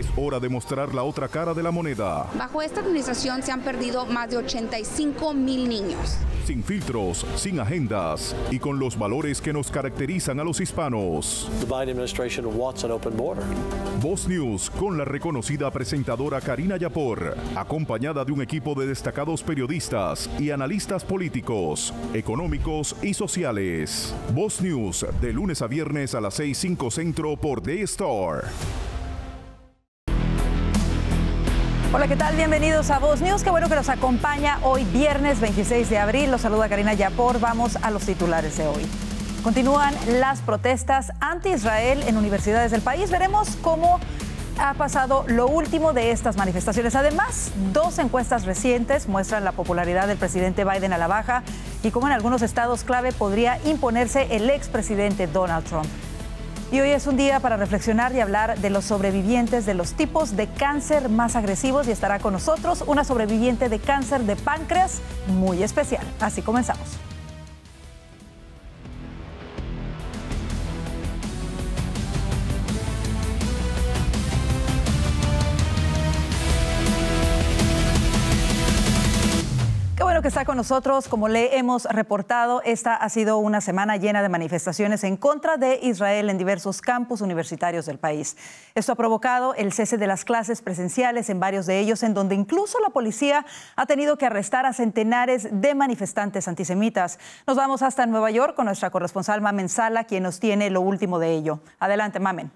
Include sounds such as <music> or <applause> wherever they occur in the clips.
Es hora de mostrar la otra cara de la moneda. Bajo esta administración se han perdido más de 85 mil niños. Sin filtros, sin agendas y con los valores que nos caracterizan a los hispanos. The Voz News con la reconocida presentadora Karina Yapor, acompañada de un equipo de destacados periodistas y analistas políticos, económicos y sociales. Voz News de lunes a viernes a las 6.5 centro por The Star. Hola, ¿qué tal? Bienvenidos a Voz News. Qué bueno que nos acompaña hoy viernes 26 de abril. Los saluda Karina Yapor. Vamos a los titulares de hoy. Continúan las protestas anti-Israel en universidades del país. Veremos cómo ha pasado lo último de estas manifestaciones. Además, dos encuestas recientes muestran la popularidad del presidente Biden a la baja y cómo en algunos estados clave podría imponerse el expresidente Donald Trump. Y hoy es un día para reflexionar y hablar de los sobrevivientes de los tipos de cáncer más agresivos y estará con nosotros una sobreviviente de cáncer de páncreas muy especial. Así comenzamos. que está con nosotros. Como le hemos reportado, esta ha sido una semana llena de manifestaciones en contra de Israel en diversos campus universitarios del país. Esto ha provocado el cese de las clases presenciales en varios de ellos, en donde incluso la policía ha tenido que arrestar a centenares de manifestantes antisemitas. Nos vamos hasta Nueva York con nuestra corresponsal Mamen Sala, quien nos tiene lo último de ello. Adelante, Mamen.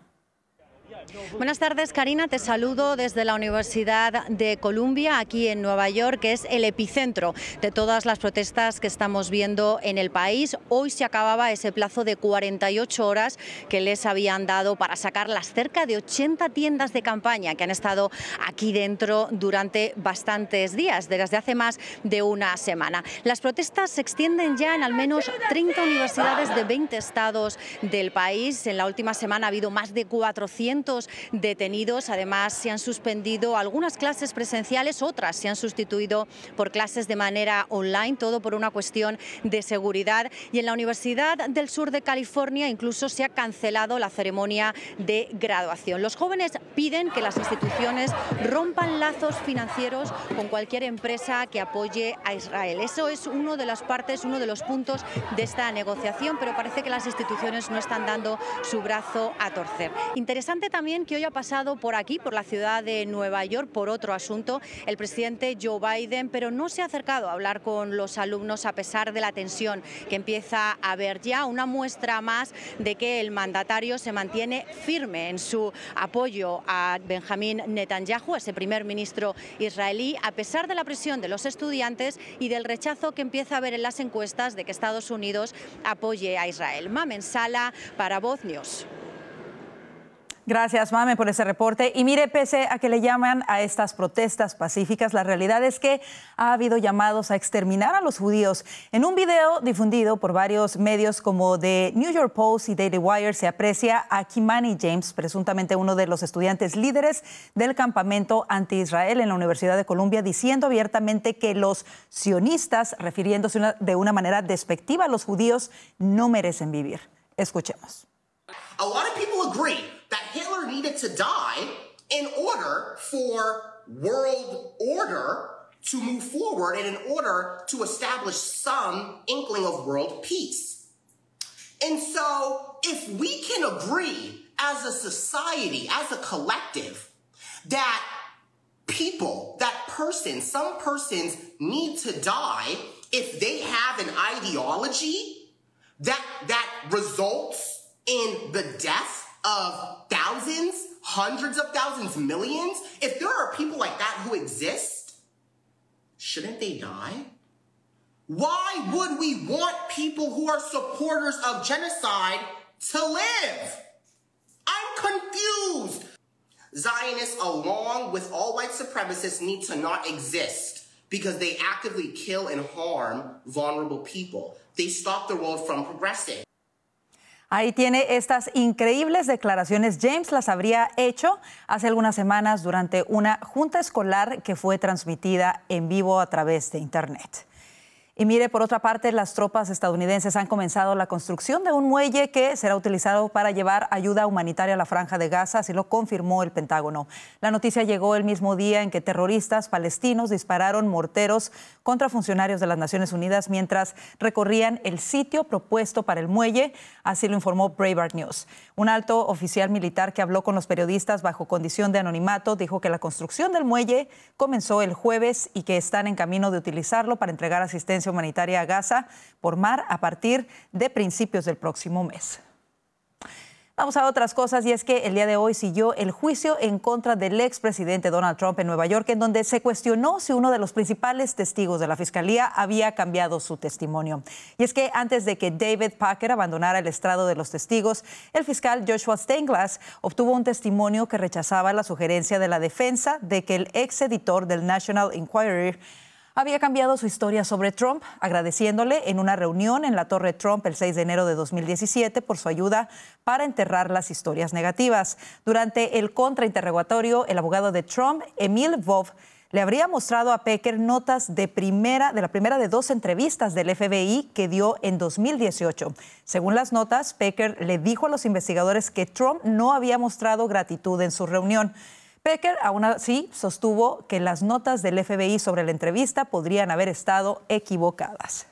Buenas tardes, Karina. Te saludo desde la Universidad de Columbia, aquí en Nueva York, que es el epicentro de todas las protestas que estamos viendo en el país. Hoy se acababa ese plazo de 48 horas que les habían dado para sacar las cerca de 80 tiendas de campaña que han estado aquí dentro durante bastantes días, desde hace más de una semana. Las protestas se extienden ya en al menos 30 universidades de 20 estados del país. En la última semana ha habido más de 400 detenidos. Además, se han suspendido algunas clases presenciales, otras se han sustituido por clases de manera online, todo por una cuestión de seguridad. Y en la Universidad del Sur de California incluso se ha cancelado la ceremonia de graduación. Los jóvenes piden que las instituciones rompan lazos financieros con cualquier empresa que apoye a Israel. Eso es uno de las partes, uno de los puntos de esta negociación, pero parece que las instituciones no están dando su brazo a torcer. Interesante también que hoy ha pasado por aquí, por la ciudad de Nueva York, por otro asunto, el presidente Joe Biden, pero no se ha acercado a hablar con los alumnos a pesar de la tensión que empieza a haber ya, una muestra más de que el mandatario se mantiene firme en su apoyo a Benjamín Netanyahu, ese primer ministro israelí, a pesar de la presión de los estudiantes y del rechazo que empieza a haber en las encuestas de que Estados Unidos apoye a Israel. Mamen Sala para Voz News. Gracias, Mame, por ese reporte. Y mire, pese a que le llaman a estas protestas pacíficas, la realidad es que ha habido llamados a exterminar a los judíos. En un video difundido por varios medios como The New York Post y Daily Wire, se aprecia a Kimani James, presuntamente uno de los estudiantes líderes del campamento anti-Israel en la Universidad de Columbia, diciendo abiertamente que los sionistas, refiriéndose de una manera despectiva a los judíos, no merecen vivir. Escuchemos. that Hitler needed to die in order for world order to move forward and in order to establish some inkling of world peace. And so if we can agree as a society, as a collective, that people, that person, some persons need to die if they have an ideology that, that results in the death of thousands, hundreds of thousands, millions, if there are people like that who exist, shouldn't they die? Why would we want people who are supporters of genocide to live? I'm confused. Zionists, along with all white supremacists, need to not exist because they actively kill and harm vulnerable people. They stop the world from progressing. Ahí tiene estas increíbles declaraciones. James las habría hecho hace algunas semanas durante una junta escolar que fue transmitida en vivo a través de Internet. Y mire, por otra parte, las tropas estadounidenses han comenzado la construcción de un muelle que será utilizado para llevar ayuda humanitaria a la franja de Gaza, así lo confirmó el Pentágono. La noticia llegó el mismo día en que terroristas palestinos dispararon morteros contra funcionarios de las Naciones Unidas mientras recorrían el sitio propuesto para el muelle, así lo informó Breitbart News. Un alto oficial militar que habló con los periodistas bajo condición de anonimato dijo que la construcción del muelle comenzó el jueves y que están en camino de utilizarlo para entregar asistencia humanitaria a Gaza por mar a partir de principios del próximo mes. Vamos a otras cosas y es que el día de hoy siguió el juicio en contra del expresidente Donald Trump en Nueva York, en donde se cuestionó si uno de los principales testigos de la fiscalía había cambiado su testimonio. Y es que antes de que David Packer abandonara el estrado de los testigos, el fiscal Joshua Stenglass obtuvo un testimonio que rechazaba la sugerencia de la defensa de que el ex editor del National Inquirer había cambiado su historia sobre Trump, agradeciéndole en una reunión en la Torre Trump el 6 de enero de 2017 por su ayuda para enterrar las historias negativas. Durante el contrainterrogatorio, el abogado de Trump, Emil Vov, le habría mostrado a Pecker notas de, primera, de la primera de dos entrevistas del FBI que dio en 2018. Según las notas, Pecker le dijo a los investigadores que Trump no había mostrado gratitud en su reunión. Pecker aún así sostuvo que las notas del FBI sobre la entrevista podrían haber estado equivocadas.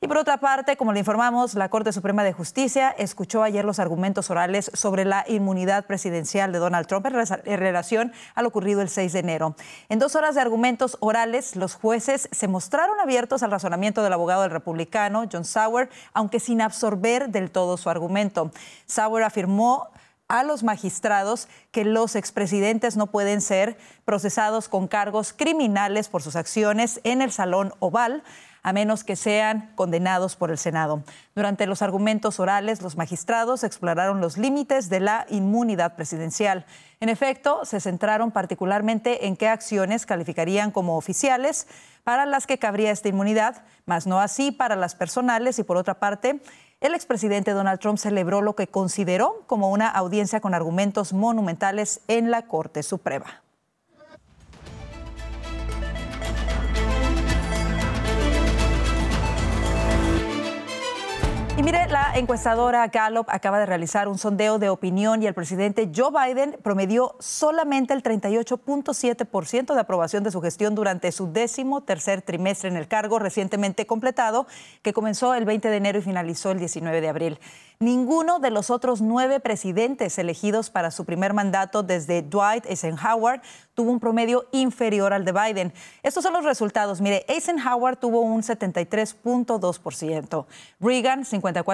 Y por otra parte, como le informamos, la Corte Suprema de Justicia escuchó ayer los argumentos orales sobre la inmunidad presidencial de Donald Trump en relación al lo ocurrido el 6 de enero. En dos horas de argumentos orales, los jueces se mostraron abiertos al razonamiento del abogado del republicano, John Sauer, aunque sin absorber del todo su argumento. Sauer afirmó a los magistrados que los expresidentes no pueden ser procesados con cargos criminales por sus acciones en el Salón Oval a menos que sean condenados por el Senado. Durante los argumentos orales, los magistrados exploraron los límites de la inmunidad presidencial. En efecto, se centraron particularmente en qué acciones calificarían como oficiales para las que cabría esta inmunidad, más no así para las personales y por otra parte, el expresidente Donald Trump celebró lo que consideró como una audiencia con argumentos monumentales en la Corte Suprema la encuestadora Gallup acaba de realizar un sondeo de opinión y el presidente Joe Biden promedió solamente el 38.7% de aprobación de su gestión durante su décimo tercer trimestre en el cargo recientemente completado, que comenzó el 20 de enero y finalizó el 19 de abril. Ninguno de los otros nueve presidentes elegidos para su primer mandato desde Dwight Eisenhower tuvo un promedio inferior al de Biden. Estos son los resultados. Mire, Eisenhower tuvo un 73.2%, Reagan 54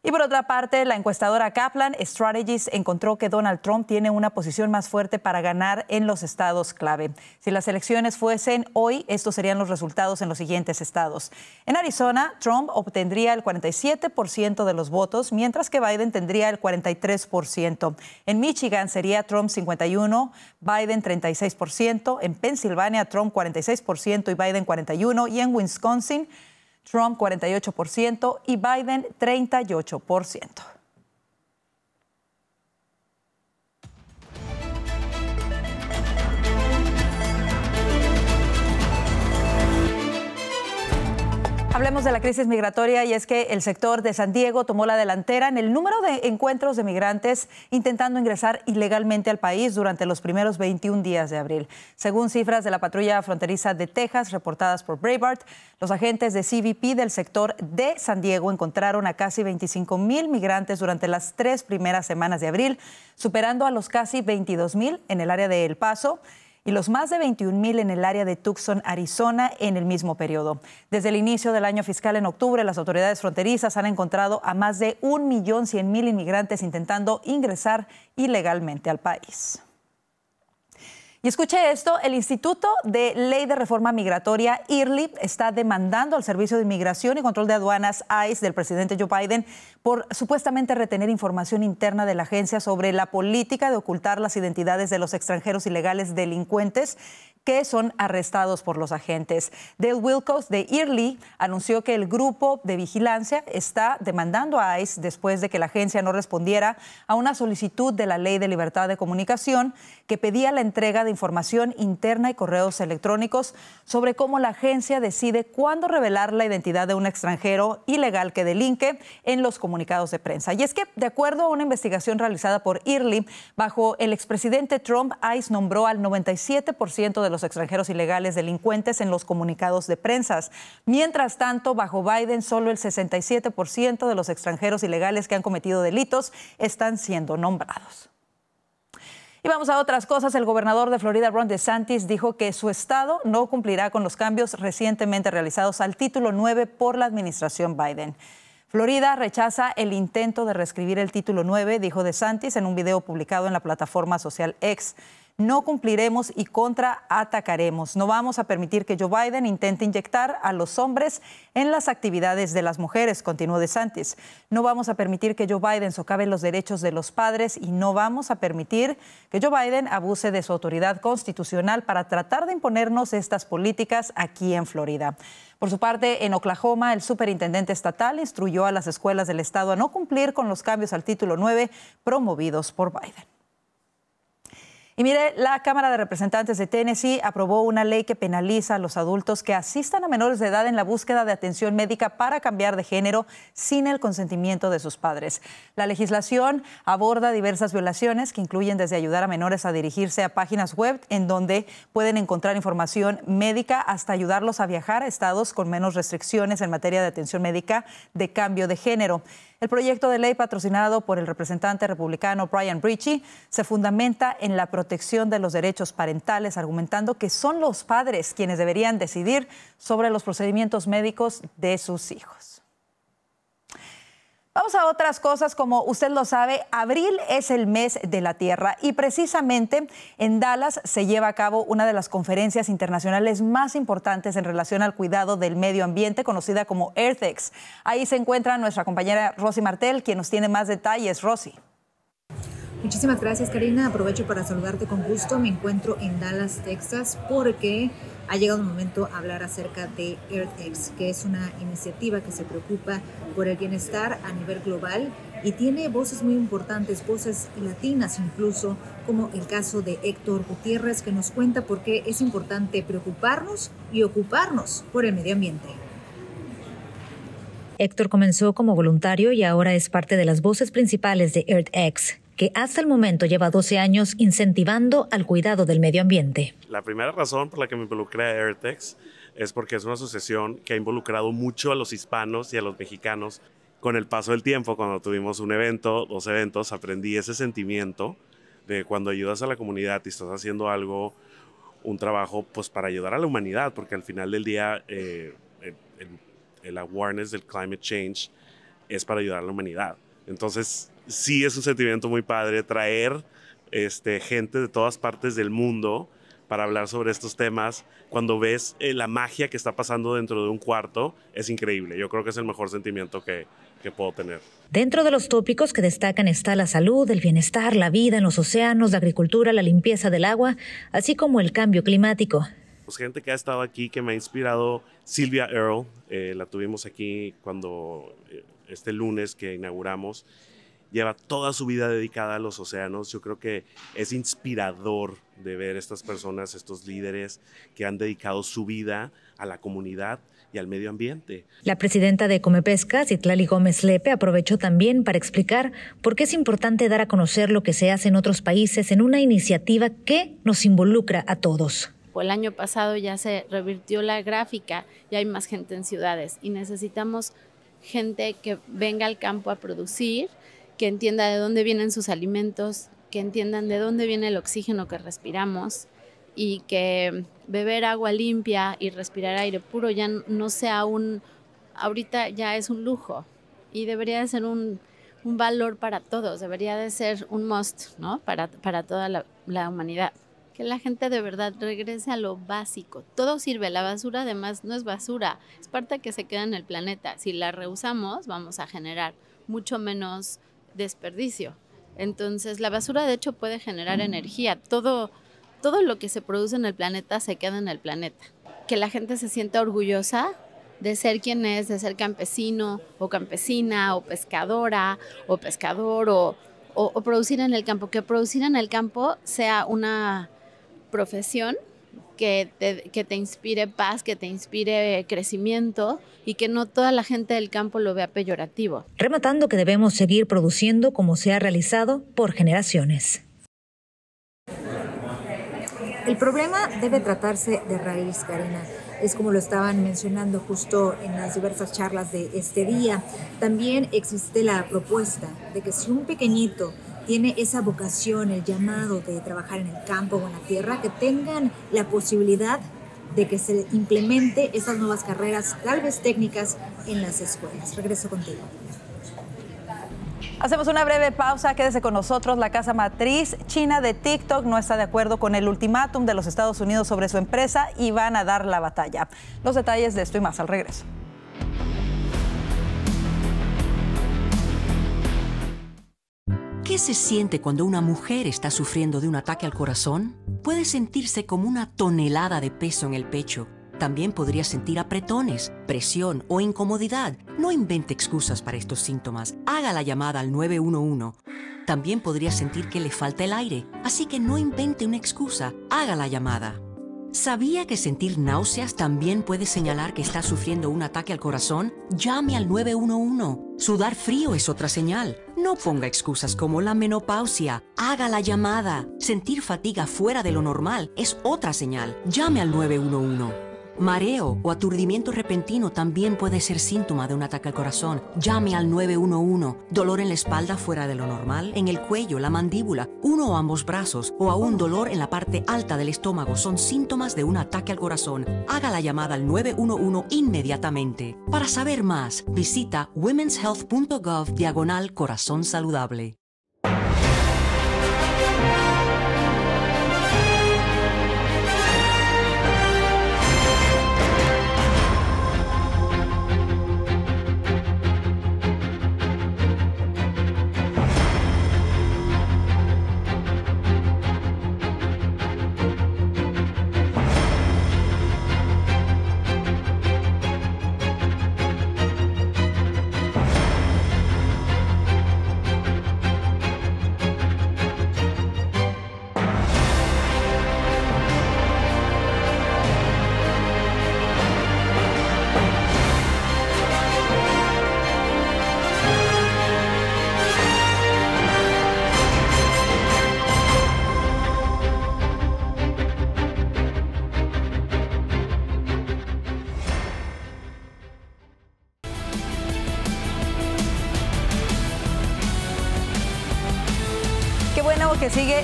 Y por otra parte, la encuestadora Kaplan Strategies encontró que Donald Trump tiene una posición más fuerte para ganar en los estados clave. Si las elecciones fuesen hoy, estos serían los resultados en los siguientes estados. En Arizona, Trump obtendría el 47% de los votos, mientras que Biden tendría el 43%. En Michigan sería Trump 51, Biden 36%, en Pensilvania Trump 46% y Biden 41 y en Wisconsin Trump 48% y Biden 38%. Hablemos de la crisis migratoria y es que el sector de San Diego tomó la delantera en el número de encuentros de migrantes intentando ingresar ilegalmente al país durante los primeros 21 días de abril. Según cifras de la patrulla fronteriza de Texas reportadas por Breitbart, los agentes de CBP del sector de San Diego encontraron a casi 25 mil migrantes durante las tres primeras semanas de abril, superando a los casi 22 mil en el área de El Paso y los más de 21 en el área de Tucson, Arizona, en el mismo periodo. Desde el inicio del año fiscal en octubre, las autoridades fronterizas han encontrado a más de 1.100.000 inmigrantes intentando ingresar ilegalmente al país. Y escuche esto, el Instituto de Ley de Reforma Migratoria, IRLI, está demandando al Servicio de Inmigración y Control de Aduanas, ICE, del presidente Joe Biden, por supuestamente retener información interna de la agencia sobre la política de ocultar las identidades de los extranjeros ilegales delincuentes que son arrestados por los agentes. Dale Wilcox de IRLI, anunció que el grupo de vigilancia está demandando a ICE después de que la agencia no respondiera a una solicitud de la Ley de Libertad de Comunicación que pedía la entrega de información interna y correos electrónicos sobre cómo la agencia decide cuándo revelar la identidad de un extranjero ilegal que delinque en los comunicados de prensa. Y es que, de acuerdo a una investigación realizada por IRLI, bajo el expresidente Trump, ICE nombró al 97% de los extranjeros ilegales delincuentes en los comunicados de prensa. Mientras tanto, bajo Biden, solo el 67% de los extranjeros ilegales que han cometido delitos están siendo nombrados. Y vamos a otras cosas. El gobernador de Florida, Ron DeSantis, dijo que su estado no cumplirá con los cambios recientemente realizados al título 9 por la administración Biden. Florida rechaza el intento de reescribir el título 9, dijo DeSantis en un video publicado en la plataforma social X no cumpliremos y contraatacaremos. No vamos a permitir que Joe Biden intente inyectar a los hombres en las actividades de las mujeres, continuó DeSantis. No vamos a permitir que Joe Biden socave los derechos de los padres y no vamos a permitir que Joe Biden abuse de su autoridad constitucional para tratar de imponernos estas políticas aquí en Florida. Por su parte, en Oklahoma, el superintendente estatal instruyó a las escuelas del estado a no cumplir con los cambios al título 9 promovidos por Biden. Y mire, la Cámara de Representantes de Tennessee aprobó una ley que penaliza a los adultos que asistan a menores de edad en la búsqueda de atención médica para cambiar de género sin el consentimiento de sus padres. La legislación aborda diversas violaciones que incluyen desde ayudar a menores a dirigirse a páginas web en donde pueden encontrar información médica hasta ayudarlos a viajar a estados con menos restricciones en materia de atención médica de cambio de género. El proyecto de ley patrocinado por el representante republicano Brian Ritchie se fundamenta en la protección de los derechos parentales, argumentando que son los padres quienes deberían decidir sobre los procedimientos médicos de sus hijos. Vamos a otras cosas, como usted lo sabe, abril es el mes de la Tierra y precisamente en Dallas se lleva a cabo una de las conferencias internacionales más importantes en relación al cuidado del medio ambiente, conocida como EarthX. Ahí se encuentra nuestra compañera Rosy Martel, quien nos tiene más detalles. Rosy. Muchísimas gracias Karina, aprovecho para saludarte con gusto. Me encuentro en Dallas, Texas, porque ha llegado el momento a hablar acerca de EarthX, que es una iniciativa que se preocupa por el bienestar a nivel global y tiene voces muy importantes, voces latinas incluso, como el caso de Héctor Gutiérrez, que nos cuenta por qué es importante preocuparnos y ocuparnos por el medio ambiente. Héctor comenzó como voluntario y ahora es parte de las voces principales de EarthX, que hasta el momento lleva 12 años incentivando al cuidado del medio ambiente. La primera razón por la que me involucré a Airtex es porque es una asociación que ha involucrado mucho a los hispanos y a los mexicanos. Con el paso del tiempo, cuando tuvimos un evento, dos eventos, aprendí ese sentimiento de cuando ayudas a la comunidad y estás haciendo algo, un trabajo, pues para ayudar a la humanidad, porque al final del día eh, el awareness del climate change es para ayudar a la humanidad. Entonces, sí es un sentimiento muy padre traer este, gente de todas partes del mundo para hablar sobre estos temas, cuando ves eh, la magia que está pasando dentro de un cuarto, es increíble. Yo creo que es el mejor sentimiento que, puedo tener. Dentro de los tópicos que destacan está la salud, el bienestar, la vida en los océanos, la agricultura, la limpieza del agua, así como el cambio climático. Pues, gente que ha estado aquí, que me ha inspirado, Silvia Earle, eh, la tuvimos aquí cuando eh, este lunes que inauguramos lleva toda su vida dedicada a los océanos. Yo creo que es inspirador de ver estas personas, estos líderes que han dedicado su vida a la comunidad y al medio ambiente. La presidenta de Comepescas, Citlali Gómez Lepe, aprovechó también para explicar por qué es importante dar a conocer lo que se hace en otros países en una iniciativa que nos involucra a todos. Pues el año pasado ya se revirtió la gráfica y hay más gente en ciudades y necesitamos gente que venga al campo a producir que entienda de dónde vienen sus alimentos, que entiendan de dónde viene el oxígeno que respiramos y que beber agua limpia y respirar aire puro ya no sea un, ahorita ya es un lujo y debería de ser un, valor para todos, debería de ser un must, ¿no? Para, para toda la, humanidad. Que la gente de verdad regrese a lo básico. Todo sirve, la basura además no es basura, es parte que se queda en el planeta. Si la reusamos, vamos a generar mucho menos desperdicio. Entonces, la basura de hecho puede generar energía. Todo, todo lo que se produce en el planeta se queda en el planeta. Que la gente se sienta orgullosa de ser quien es, de ser campesino o campesina o pescadora o pescador o, o producir en el campo. Que producir en el campo sea una profesión que te, que te inspire paz, que te inspire crecimiento y que no toda la gente del campo lo vea peyorativo. Rematando que debemos seguir produciendo como se ha realizado por generaciones. El problema debe tratarse de raíz, Karina. Es como lo estaban mencionando justo en las diversas charlas de este día. También existe la propuesta de que si un pequeñito tiene esa vocación, el llamado de trabajar en el campo o en la tierra, que tengan la posibilidad de que se implemente estas nuevas carreras, tal vez técnicas, en las escuelas. Regreso contigo. Hacemos una breve pausa, quédese con nosotros. La casa matriz china de TikTok no está de acuerdo con el ultimátum de los Estados Unidos sobre su empresa y van a dar la batalla. Los detalles de esto y más al regreso. ¿Qué se siente cuando una mujer está sufriendo de un ataque al corazón? Puede sentirse como una tonelada de peso en el pecho. También podría sentir apretones, presión o incomodidad. No invente excusas para estos síntomas. Haga la llamada al 911. También podría sentir que le falta el aire, así que no invente una excusa. Haga la llamada. ¿Sabía que sentir náuseas también puede señalar que está sufriendo un ataque al corazón? Llame al 911. Sudar frío es otra señal. No ponga excusas como la menopausia. Haga la llamada. Sentir fatiga fuera de lo normal es otra señal. Llame al 911. Mareo o aturdimiento repentino también puede ser síntoma de un ataque al corazón. Llame al 911. Dolor en la espalda fuera de lo normal, en el cuello, la mandíbula, uno o ambos brazos o aún dolor en la parte alta del estómago son síntomas de un ataque al corazón. Haga la llamada al 911 inmediatamente. Para saber más, visita womenshealth.gov diagonal corazón saludable.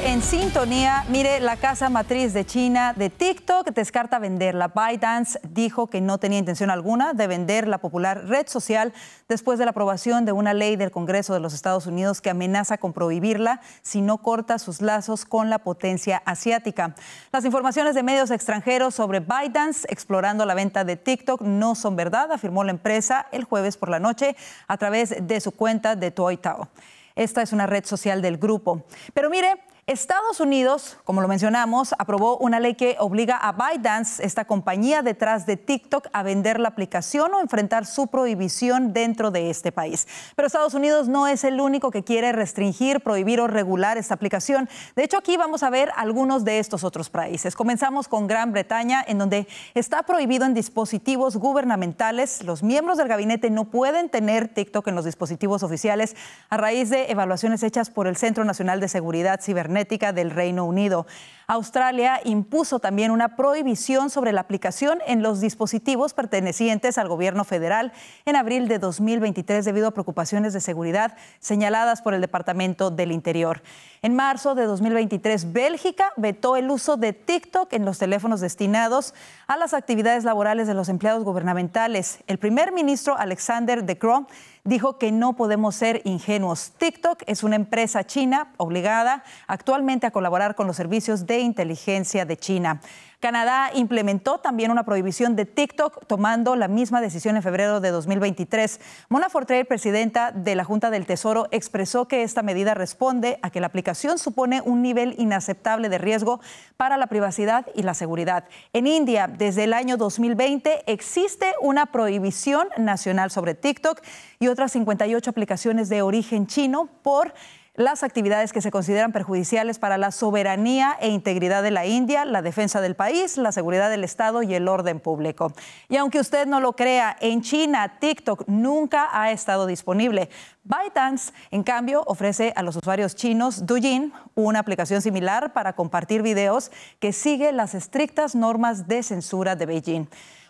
en sintonía. Mire, la casa matriz de China de TikTok descarta venderla. ByteDance dijo que no tenía intención alguna de vender la popular red social después de la aprobación de una ley del Congreso de los Estados Unidos que amenaza con prohibirla si no corta sus lazos con la potencia asiática. Las informaciones de medios extranjeros sobre ByteDance explorando la venta de TikTok no son verdad, afirmó la empresa el jueves por la noche a través de su cuenta de Toy Esta es una red social del grupo. Pero mire, Estados Unidos, como lo mencionamos, aprobó una ley que obliga a ByteDance, esta compañía detrás de TikTok, a vender la aplicación o enfrentar su prohibición dentro de este país. Pero Estados Unidos no es el único que quiere restringir, prohibir o regular esta aplicación. De hecho, aquí vamos a ver algunos de estos otros países. Comenzamos con Gran Bretaña, en donde está prohibido en dispositivos gubernamentales. Los miembros del gabinete no pueden tener TikTok en los dispositivos oficiales a raíz de evaluaciones hechas por el Centro Nacional de Seguridad Cibernética del Reino Unido. Australia impuso también una prohibición sobre la aplicación en los dispositivos pertenecientes al gobierno federal en abril de 2023 debido a preocupaciones de seguridad señaladas por el Departamento del Interior. En marzo de 2023, Bélgica vetó el uso de TikTok en los teléfonos destinados a las actividades laborales de los empleados gubernamentales. El primer ministro Alexander de Croo dijo que no podemos ser ingenuos. TikTok es una empresa china obligada actualmente a colaborar con los servicios de inteligencia de China. Canadá implementó también una prohibición de TikTok, tomando la misma decisión en febrero de 2023. Mona Fortrey, presidenta de la Junta del Tesoro, expresó que esta medida responde a que la aplicación supone un nivel inaceptable de riesgo para la privacidad y la seguridad. En India, desde el año 2020, existe una prohibición nacional sobre TikTok y otras 58 aplicaciones de origen chino por las actividades que se consideran perjudiciales para la soberanía e integridad de la India, la defensa del país, la seguridad del Estado y el orden público. Y aunque usted no lo crea, en China TikTok nunca ha estado disponible. ByteDance, en cambio, ofrece a los usuarios chinos Douyin, una aplicación similar para compartir videos que sigue las estrictas normas de censura de Beijing.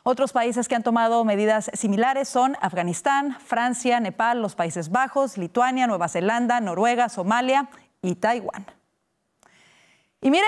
Otros países que han tomado medidas similares son Afganistán, Francia, Nepal, los Países Bajos, Lituania, Nueva Zelanda, Noruega, Somalia y Taiwán. Y mire,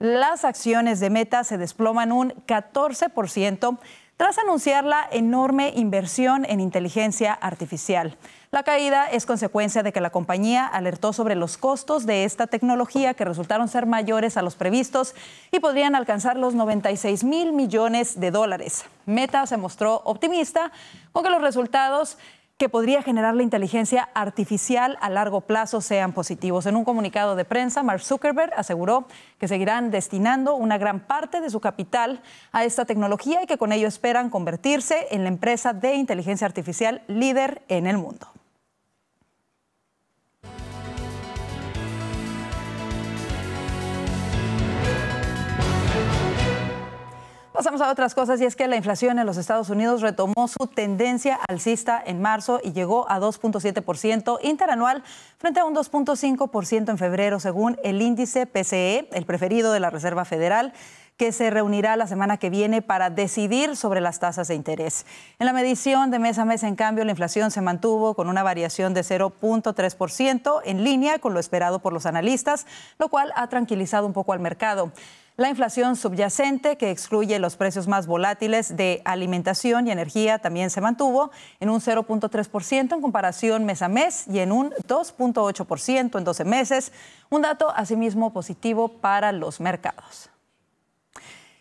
las acciones de Meta se desploman un 14% tras anunciar la enorme inversión en inteligencia artificial. La caída es consecuencia de que la compañía alertó sobre los costos de esta tecnología que resultaron ser mayores a los previstos y podrían alcanzar los 96 mil millones de dólares. Meta se mostró optimista con que los resultados que podría generar la inteligencia artificial a largo plazo sean positivos. En un comunicado de prensa, Mark Zuckerberg aseguró que seguirán destinando una gran parte de su capital a esta tecnología y que con ello esperan convertirse en la empresa de inteligencia artificial líder en el mundo. Pasamos a otras cosas y es que la inflación en los Estados Unidos retomó su tendencia alcista en marzo y llegó a 2.7% interanual frente a un 2.5% en febrero según el índice PCE, el preferido de la Reserva Federal que se reunirá la semana que viene para decidir sobre las tasas de interés. En la medición de mes a mes, en cambio, la inflación se mantuvo con una variación de 0.3% en línea con lo esperado por los analistas, lo cual ha tranquilizado un poco al mercado. La inflación subyacente, que excluye los precios más volátiles de alimentación y energía, también se mantuvo en un 0.3% en comparación mes a mes y en un 2.8% en 12 meses. Un dato asimismo positivo para los mercados.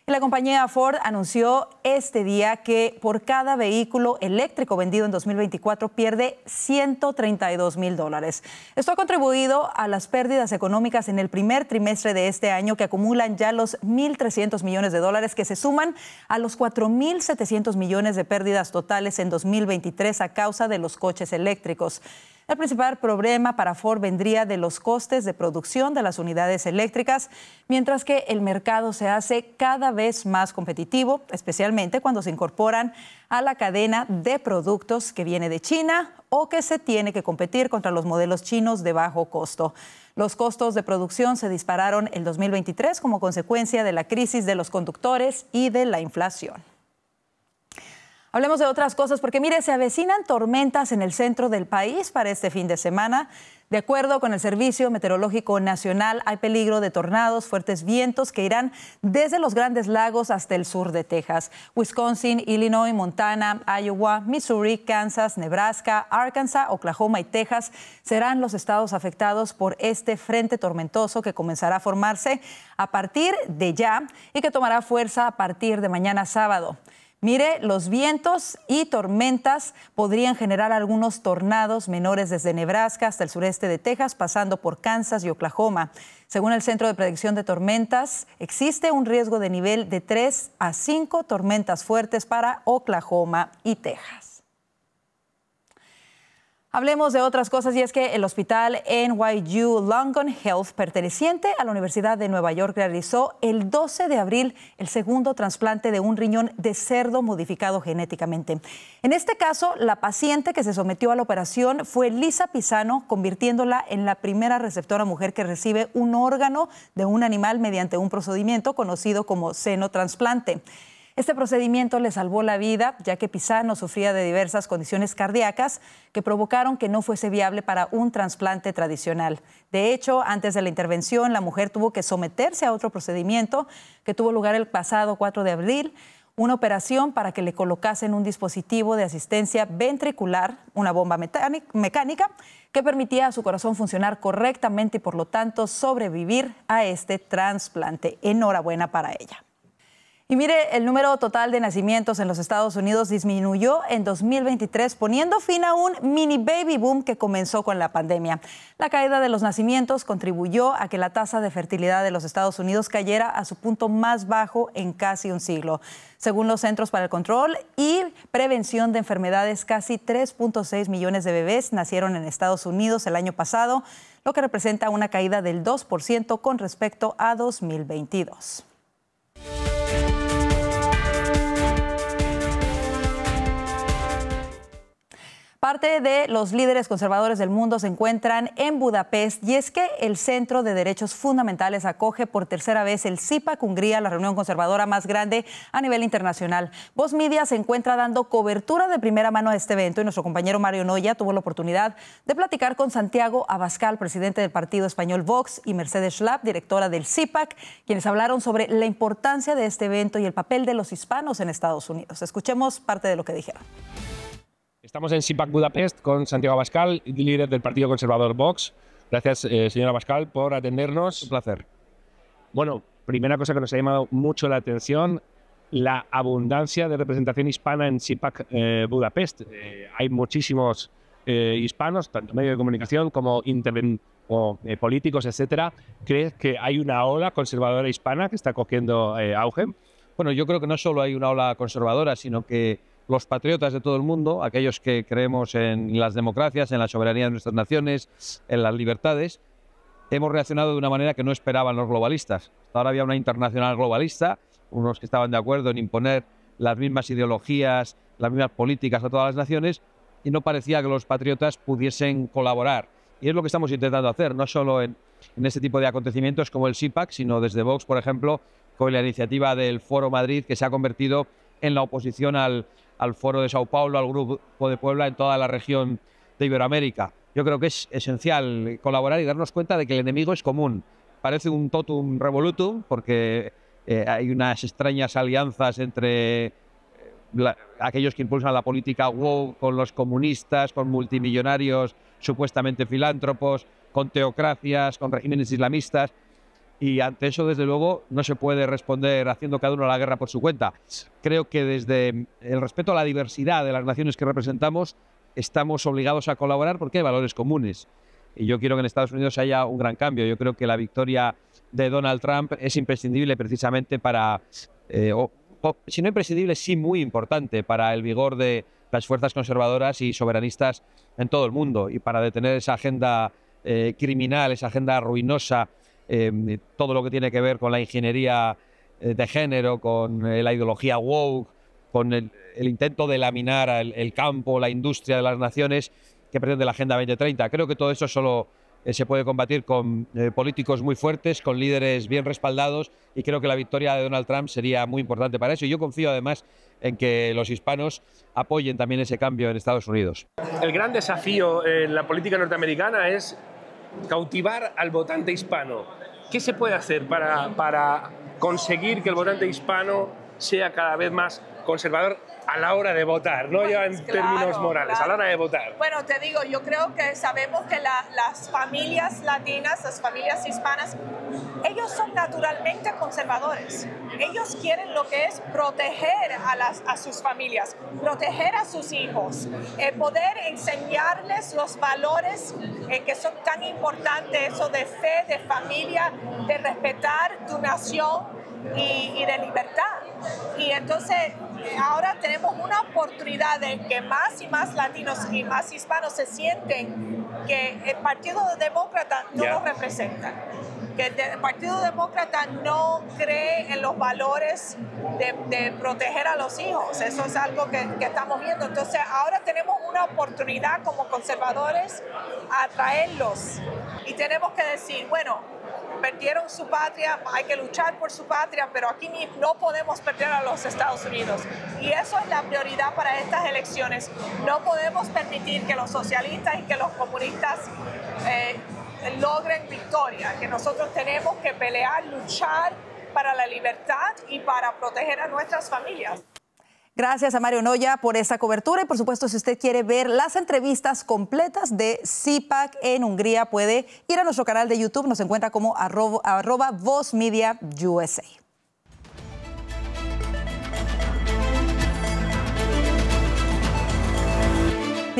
La compañía Ford anunció este día que por cada vehículo eléctrico vendido en 2024 pierde 132 mil dólares. Esto ha contribuido a las pérdidas económicas en el primer trimestre de este año que acumulan ya los 1.300 millones de dólares que se suman a los 4.700 millones de pérdidas totales en 2023 a causa de los coches eléctricos. El principal problema para Ford vendría de los costes de producción de las unidades eléctricas, mientras que el mercado se hace cada vez más competitivo, especialmente cuando se incorporan a la cadena de productos que viene de China o que se tiene que competir contra los modelos chinos de bajo costo. Los costos de producción se dispararon en 2023 como consecuencia de la crisis de los conductores y de la inflación. Hablemos de otras cosas, porque mire, se avecinan tormentas en el centro del país para este fin de semana. De acuerdo con el Servicio Meteorológico Nacional, hay peligro de tornados, fuertes vientos que irán desde los Grandes Lagos hasta el sur de Texas. Wisconsin, Illinois, Montana, Iowa, Missouri, Kansas, Nebraska, Arkansas, Oklahoma y Texas serán los estados afectados por este frente tormentoso que comenzará a formarse a partir de ya y que tomará fuerza a partir de mañana sábado. Mire, los vientos y tormentas podrían generar algunos tornados menores desde Nebraska hasta el sureste de Texas, pasando por Kansas y Oklahoma. Según el Centro de Predicción de Tormentas, existe un riesgo de nivel de 3 a 5 tormentas fuertes para Oklahoma y Texas. Hablemos de otras cosas y es que el hospital NYU longon Health, perteneciente a la Universidad de Nueva York, realizó el 12 de abril el segundo trasplante de un riñón de cerdo modificado genéticamente. En este caso, la paciente que se sometió a la operación fue Lisa Pisano, convirtiéndola en la primera receptora mujer que recibe un órgano de un animal mediante un procedimiento conocido como senotransplante. Este procedimiento le salvó la vida, ya que Pisano sufría de diversas condiciones cardíacas que provocaron que no fuese viable para un trasplante tradicional. De hecho, antes de la intervención, la mujer tuvo que someterse a otro procedimiento que tuvo lugar el pasado 4 de abril una operación para que le colocasen un dispositivo de asistencia ventricular, una bomba mecánica, que permitía a su corazón funcionar correctamente y por lo tanto sobrevivir a este trasplante. Enhorabuena para ella. Y mire, el número total de nacimientos en los Estados Unidos disminuyó en 2023, poniendo fin a un mini baby boom que comenzó con la pandemia. La caída de los nacimientos contribuyó a que la tasa de fertilidad de los Estados Unidos cayera a su punto más bajo en casi un siglo. Según los Centros para el Control y Prevención de Enfermedades, casi 3.6 millones de bebés nacieron en Estados Unidos el año pasado, lo que representa una caída del 2% con respecto a 2022. Parte de los líderes conservadores del mundo se encuentran en Budapest y es que el Centro de Derechos Fundamentales acoge por tercera vez el CIPAC Hungría, la reunión conservadora más grande a nivel internacional. Voz Media se encuentra dando cobertura de primera mano a este evento y nuestro compañero Mario Noya tuvo la oportunidad de platicar con Santiago Abascal, presidente del partido español Vox, y Mercedes Schlapp, directora del CIPAC, quienes hablaron sobre la importancia de este evento y el papel de los hispanos en Estados Unidos. Escuchemos parte de lo que dijeron. Estamos en SIPAC Budapest con Santiago Abascal, líder del Partido Conservador Vox. Gracias, eh, señora Abascal, por atendernos. Un placer. Bueno, primera cosa que nos ha llamado mucho la atención, la abundancia de representación hispana en SIPAC eh, Budapest. Eh, hay muchísimos hispanos, tanto medios de comunicación como, políticos, etcétera. ¿Crees que hay una ola conservadora hispana que está cogiendo auge? Bueno, yo creo que no solo hay una ola conservadora, sino que los patriotas de todo el mundo, aquellos que creemos en las democracias, en la soberanía de nuestras naciones, en las libertades, hemos reaccionado de una manera que no esperaban los globalistas. Hasta ahora había una internacional globalista, unos que estaban de acuerdo en imponer las mismas ideologías, las mismas políticas a todas las naciones, y no parecía que los patriotas pudiesen colaborar. Y es lo que estamos intentando hacer, no solo en, en este tipo de acontecimientos como el SIPAC, sino desde Vox, por ejemplo, con la iniciativa del Foro Madrid, que se ha convertido en la oposición al, al Foro de Sao Paulo, al Grupo de Puebla, en toda la región de Iberoamérica. Yo creo que es esencial colaborar y darnos cuenta de que el enemigo es común. Parece un totum revolutum porque eh, hay unas extrañas alianzas entre eh, aquellos que impulsan la política wow con los comunistas, con multimillonarios supuestamente filántropos, con teocracias, con regímenes islamistas y ante eso, desde luego, no se puede responder haciendo cada uno la guerra por su cuenta. Creo que desde el respeto a la diversidad de las naciones que representamos, estamos obligados a colaborar porque hay valores comunes. Y yo quiero que en Estados Unidos haya un gran cambio. Yo creo que la victoria de Donald Trump es imprescindible precisamente para, eh, si no imprescindible, sí muy importante para el vigor de las fuerzas conservadoras y soberanistas en todo el mundo y para detener esa agenda eh, criminal, esa agenda ruinosa Em, todo lo que tiene que ver con la ingeniería eh, de género, con eh, la ideología woke, con el, intento de laminar el, campo, la industria de las naciones que pretende la Agenda 2030. Creo que todo eso solo eh, se puede combatir con políticos muy fuertes, con líderes bien respaldados y creo que la victoria de Donald Trump sería muy importante para eso. Y yo confío además en que los hispanos apoyen también ese cambio en Estados Unidos. El gran desafío en la política norteamericana es cautivar al votante hispano. ¿Qué se puede hacer para, conseguir que el votante hispano sea cada vez más conservador a la hora de votar, no ya en pues términos morales, a la hora de votar. Bueno, te digo, yo creo que sabemos que las familias latinas, las familias hispanas, ellos son naturalmente conservadores. Ellos quieren lo que es proteger a, las, a sus familias, proteger a sus hijos, eh, poder enseñarles los valores eh, que son tan importantes, eso de fe, de familia, de respetar tu nación, y, de libertad. Y entonces eh, ahora tenemos una oportunidad de que más y más latinos y más hispanos se sienten que el Partido Demócrata no los representa que el Partido Demócrata no cree en los valores de, proteger a los hijos. Eso es algo que, que, estamos viendo. Entonces ahora tenemos una oportunidad como conservadores a traerlos y tenemos que decir, bueno, perdieron su patria, hay que luchar por su patria, pero aquí no podemos perder a los Estados Unidos. Y eso es la prioridad para estas elecciones. No podemos permitir que los socialistas y que los comunistas eh, logren victoria, que nosotros tenemos que pelear, luchar para la libertad y para proteger a nuestras familias. Gracias a Mario Noya por esta cobertura y por supuesto si usted quiere ver las entrevistas completas de CIPAC en Hungría puede ir a nuestro canal de YouTube, nos encuentra como arroba Voz Media USA.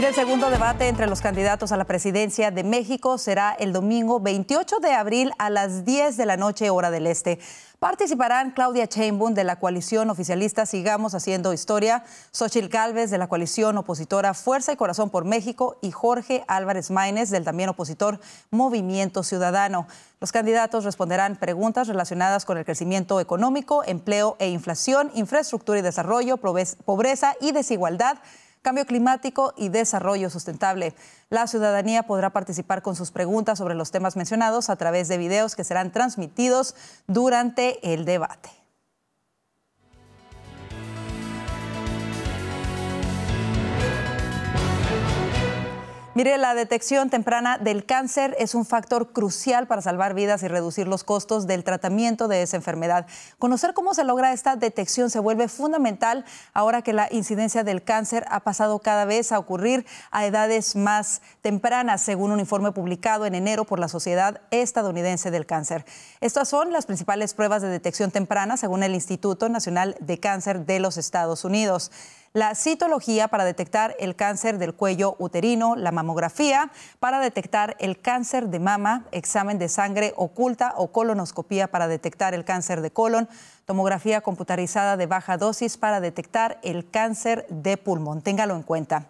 el segundo debate entre los candidatos a la presidencia de México será el domingo 28 de abril a las 10 de la noche, hora del este. Participarán Claudia Chainbun de la coalición oficialista Sigamos Haciendo Historia, Xochil Gálvez de la coalición opositora Fuerza y Corazón por México y Jorge Álvarez Maínez del también opositor Movimiento Ciudadano. Los candidatos responderán preguntas relacionadas con el crecimiento económico, empleo e inflación, infraestructura y desarrollo, pobreza y desigualdad Cambio Climático y Desarrollo Sustentable. La ciudadanía podrá participar con sus preguntas sobre los temas mencionados a través de videos que serán transmitidos durante el debate. Mire, la detección temprana del cáncer es un factor crucial para salvar vidas y reducir los costos del tratamiento de esa enfermedad. Conocer cómo se logra esta detección se vuelve fundamental ahora que la incidencia del cáncer ha pasado cada vez a ocurrir a edades más tempranas, según un informe publicado en enero por la Sociedad Estadounidense del Cáncer. Estas son las principales pruebas de detección temprana, según el Instituto Nacional de Cáncer de los Estados Unidos la citología para detectar el cáncer del cuello uterino, la mamografía para detectar el cáncer de mama, examen de sangre oculta o colonoscopía para detectar el cáncer de colon, tomografía computarizada de baja dosis para detectar el cáncer de pulmón. Téngalo en cuenta.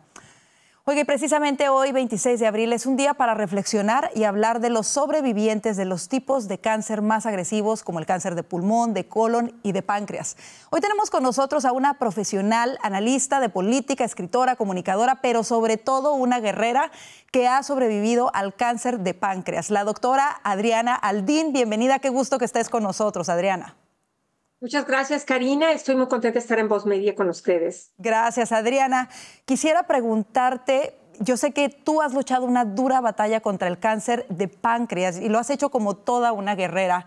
Oye, precisamente hoy, 26 de abril, es un día para reflexionar y hablar de los sobrevivientes de los tipos de cáncer más agresivos, como el cáncer de pulmón, de colon y de páncreas. Hoy tenemos con nosotros a una profesional, analista de política, escritora, comunicadora, pero sobre todo una guerrera que ha sobrevivido al cáncer de páncreas, la doctora Adriana Aldín. Bienvenida, qué gusto que estés con nosotros, Adriana. Muchas gracias, Karina. Estoy muy contenta de estar en Voz Media con ustedes. Gracias, Adriana. Quisiera preguntarte, yo sé que tú has luchado una dura batalla contra el cáncer de páncreas y lo has hecho como toda una guerrera.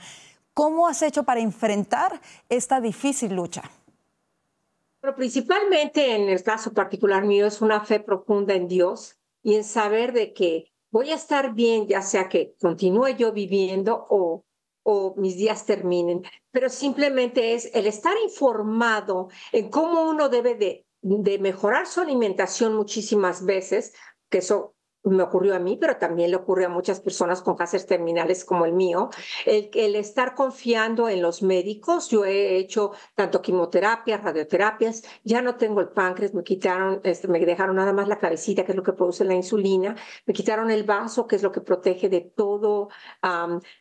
¿Cómo has hecho para enfrentar esta difícil lucha? Pero principalmente en el caso particular mío es una fe profunda en Dios y en saber de que voy a estar bien, ya sea que continúe yo viviendo o mis días terminen, pero simplemente es el estar informado en cómo uno debe de, de mejorar su alimentación muchísimas veces, que eso me ocurrió a mí, pero también le ocurre a muchas personas con cánceres terminales como el mío, el, estar confiando en los médicos. Yo he hecho tanto quimioterapias, radioterapias, ya no tengo el páncreas, me quitaron, este, me dejaron nada más la cabecita, que es lo que produce la insulina, me quitaron el vaso, que es lo que protege de todo,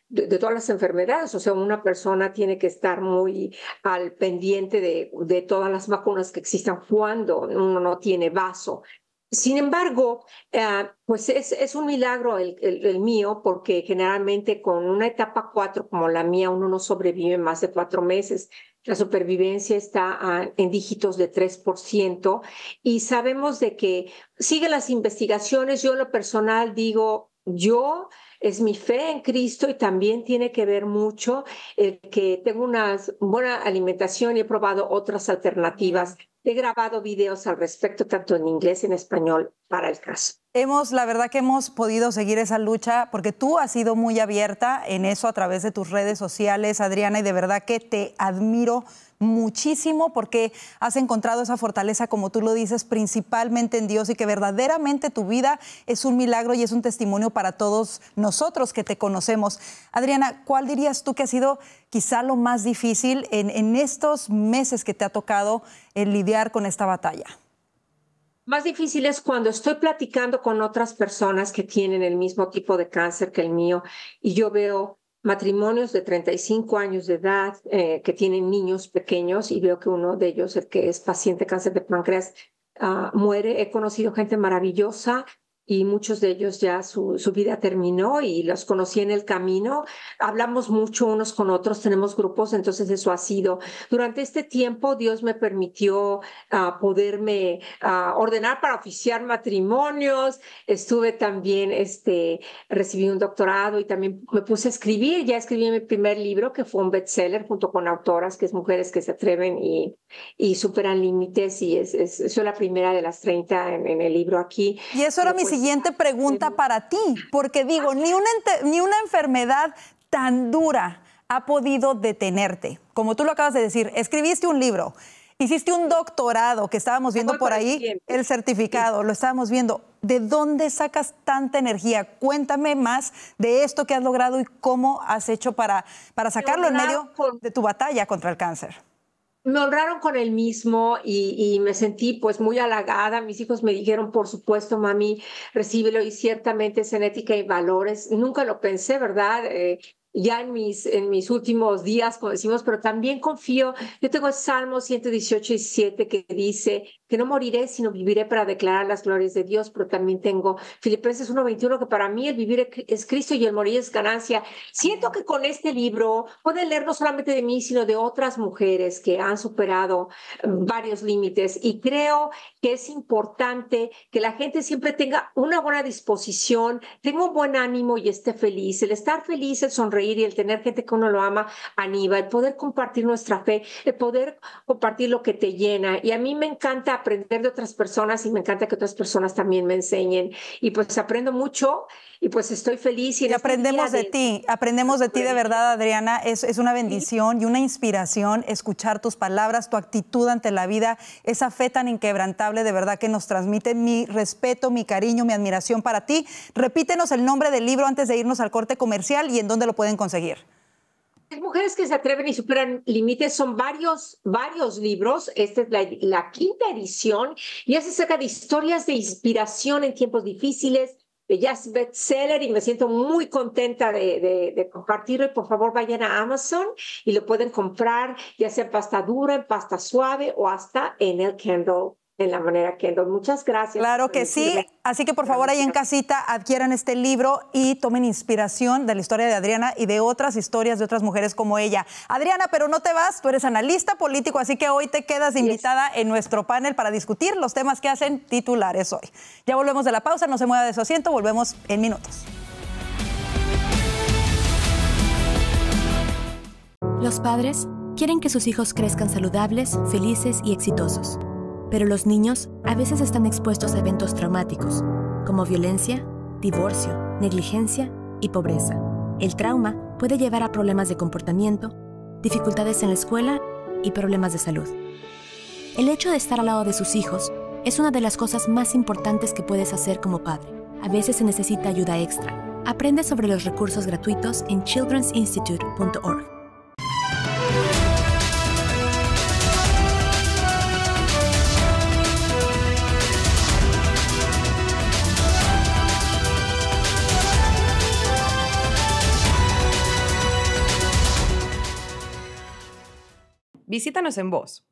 de, todas las enfermedades. O sea, una persona tiene que estar muy al pendiente de, de todas las vacunas que existan cuando uno no tiene vaso. Sin embargo, eh, pues es, un milagro el, mío, porque generalmente con una etapa 4 como la mía, uno no sobrevive más de cuatro meses. La supervivencia está ah, en dígitos de 3% y sabemos de que sigue las investigaciones. Yo lo personal digo, yo es mi fe en Cristo y también tiene que ver mucho el que tengo una buena alimentación y he probado otras alternativas he grabado videos al respecto, tanto en inglés y en español, para el caso. Hemos, la verdad que hemos podido seguir esa lucha porque tú has sido muy abierta en eso a través de tus redes sociales, Adriana, y de verdad que te admiro muchísimo porque has encontrado esa fortaleza, como tú lo dices, principalmente en Dios y que verdaderamente tu vida es un milagro y es un testimonio para todos nosotros que te conocemos. Adriana, ¿cuál dirías tú que ha sido quizá lo más difícil en, estos meses que te ha tocado el lidiar con esta batalla? Más difícil es cuando estoy platicando con otras personas que tienen el mismo tipo de cáncer que el mío y yo veo matrimonios de 35 años de edad eh, que tienen niños pequeños y veo que uno de ellos, el que es paciente de cáncer de páncreas, ah, muere. He conocido gente maravillosa y muchos de ellos ya su, su, vida terminó y los conocí en el camino. Hablamos mucho unos con otros, tenemos grupos, entonces eso ha sido. Durante este tiempo Dios me permitió ah, poderme ah, ordenar para oficiar matrimonios. Estuve también, este, recibí un doctorado y también me puse a escribir. Ya escribí mi primer libro que fue un bestseller junto con autoras, que es Mujeres que se atreven y, y superan límites y es, es, soy la primera de las 30 en, en el libro aquí. Y eso era mi eh, pues, siguiente pregunta para ti, porque digo, ni una, ni una enfermedad tan dura ha podido detenerte. Como tú lo acabas de decir, escribiste un libro, hiciste un doctorado que estábamos viendo por ahí, el certificado, lo estábamos viendo. ¿De dónde sacas tanta energía? Cuéntame más de esto que has logrado y cómo has hecho para, para sacarlo en medio de tu batalla contra el cáncer me honraron con el mismo y, me sentí pues muy halagada. Mis hijos me dijeron, por supuesto, mami, recíbelo y ciertamente es en ética y valores. Nunca lo pensé, ¿verdad? Eh, ya en mis, en mis últimos días, como decimos, pero también confío, yo tengo el Salmo 118 y 7 que dice, que no moriré, sino viviré para declarar las glorias de Dios, pero también tengo Filipenses 1.21, que para mí el vivir e, es Cristo y el morir es ganancia. Siento que con este libro pueden leer no solamente de mí, sino de otras mujeres que han superado mm, varios límites y creo que es importante que la gente siempre tenga una buena disposición, tenga un buen ánimo y esté feliz. El estar feliz, el sonreír y el tener gente que uno lo ama, anima, el poder compartir nuestra fe, el poder compartir lo que te llena. Y a mí me encanta aprender de otras personas y me encanta que otras personas también me enseñen. Y pues aprendo mucho y pues estoy feliz. Y, aprendemos de, ti, aprendemos de ti de verdad, Adriana. Es, es una bendición y una inspiración escuchar tus palabras, tu actitud ante la vida, esa fe tan inquebrantable de verdad que nos transmite. Mi respeto, mi cariño, mi admiración para ti. Repítenos el nombre del libro antes de irnos al corte comercial y en dónde lo pueden conseguir mujeres que se atreven y superan límites son varios, varios libros. Esta es la, quinta edición y es acerca de historias de inspiración en tiempos difíciles, de Jazz Bestseller y me siento muy contenta de, compartirlo. por favor, vayan a Amazon y lo pueden comprar, ya sea pasta dura, en pasta suave o hasta en el Kindle en la manera que ando. Muchas gracias. Claro que sí. Así que por favor ahí en casita adquieran este libro y tomen inspiración de la historia de Adriana y de otras historias de otras mujeres como ella. Adriana, pero no te vas, tú eres analista político, así que hoy te quedas invitada en nuestro panel para discutir los temas que hacen titulares hoy. Ya volvemos de la pausa, no se mueva de su asiento, volvemos en minutos. Los padres quieren que sus hijos crezcan saludables, felices y exitosos pero los niños a veces están expuestos a eventos traumáticos, como violencia, divorcio, negligencia y pobreza. El trauma puede llevar a problemas de comportamiento, dificultades en la escuela y problemas de salud. El hecho de estar al lado de sus hijos es una de las cosas más importantes que puedes hacer como padre. A veces se necesita ayuda extra. Aprende sobre los recursos gratuitos en childrensinstitute.org. Visítanos en voz.us.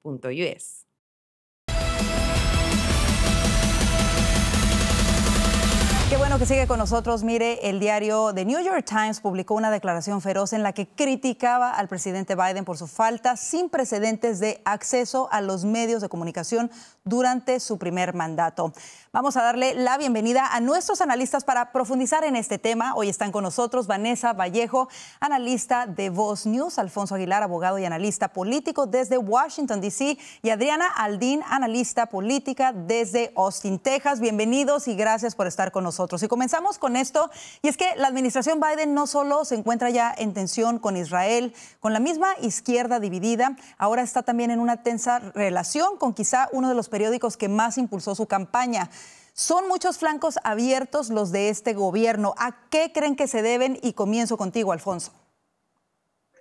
Qué bueno que sigue con nosotros. Mire, el diario The New York Times publicó una declaración feroz en la que criticaba al presidente Biden por su falta sin precedentes de acceso a los medios de comunicación durante su primer mandato. Vamos a darle la bienvenida a nuestros analistas para profundizar en este tema. Hoy están con nosotros Vanessa Vallejo, analista de Voz News, Alfonso Aguilar, abogado y analista político desde Washington, D.C., y Adriana Aldín, analista política desde Austin, Texas. Bienvenidos y gracias por estar con nosotros. Y comenzamos con esto, y es que la administración Biden no solo se encuentra ya en tensión con Israel, con la misma izquierda dividida, ahora está también en una tensa relación con quizá uno de los periódicos que más impulsó su campaña. Son muchos flancos abiertos los de este gobierno. ¿A qué creen que se deben? Y comienzo contigo, Alfonso.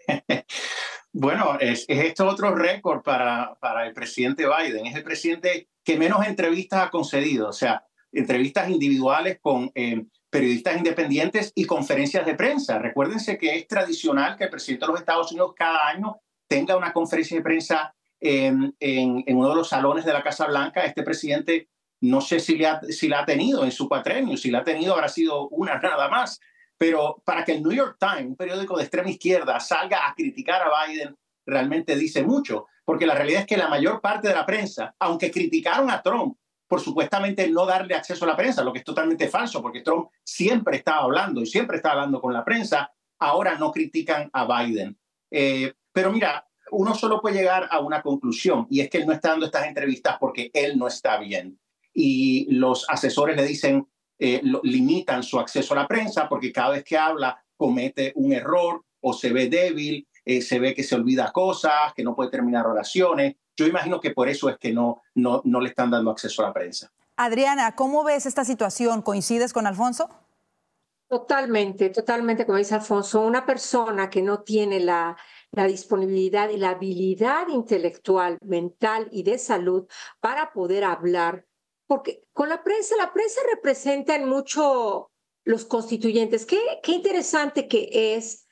<laughs> Bueno, es, es otro récord para, para el presidente Biden. Es el presidente que menos entrevistas ha concedido, o sea, entrevistas individuales con eh, periodistas independientes y conferencias de prensa. Recuérdense que es tradicional que el presidente de los Estados Unidos cada año tenga una conferencia de prensa en, uno de los salones de la Casa Blanca. Este presidente, no sé si, la ha tenido en su cuatrenio, si la ha tenido habrá sido una <laughs> nada más, pero para que el New York Times, un periódico de extrema izquierda, salga a criticar a Biden, realmente dice mucho, porque la realidad es que la mayor parte de la prensa, aunque criticaron a Trump por supuestamente no darle acceso a la prensa, lo que es totalmente falso, porque Trump siempre estaba hablando y siempre estaba hablando con la prensa, ahora no critican a Biden. Eh, pero mira, uno solo puede llegar a una conclusión y es que él no está dando estas entrevistas porque él no está bien. Y los asesores le dicen, eh, limitan su acceso a la prensa porque cada vez que habla comete un error o se ve débil, eh, se ve que se olvida cosas, que no puede terminar oraciones. Yo imagino que por eso es que no, no, no le están dando acceso a la prensa. Adriana, ¿cómo ves esta situación? ¿Coincides con Alfonso? Totalmente, totalmente, como dice Alfonso, una persona que no tiene la, la disponibilidad y la habilidad intelectual, mental y de salud para poder hablar. Porque con la prensa, la prensa representa en mucho los constituyentes. Qué, qué interesante que es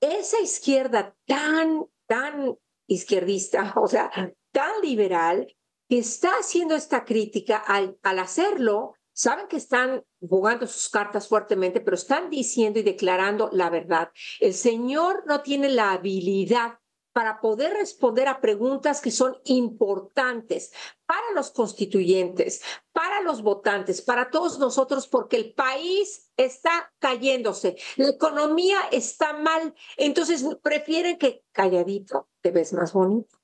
esa izquierda tan, tan izquierdista, <laughs> o sea, tan liberal, que está haciendo esta crítica al, al hacerlo, Saben que están jugando sus cartas fuertemente, pero están diciendo y declarando la verdad. El Señor no tiene la habilidad para poder responder a preguntas que son importantes para los constituyentes, para los votantes, para todos nosotros, porque el país está cayéndose, la economía está mal, entonces prefieren que calladito te ves más bonito.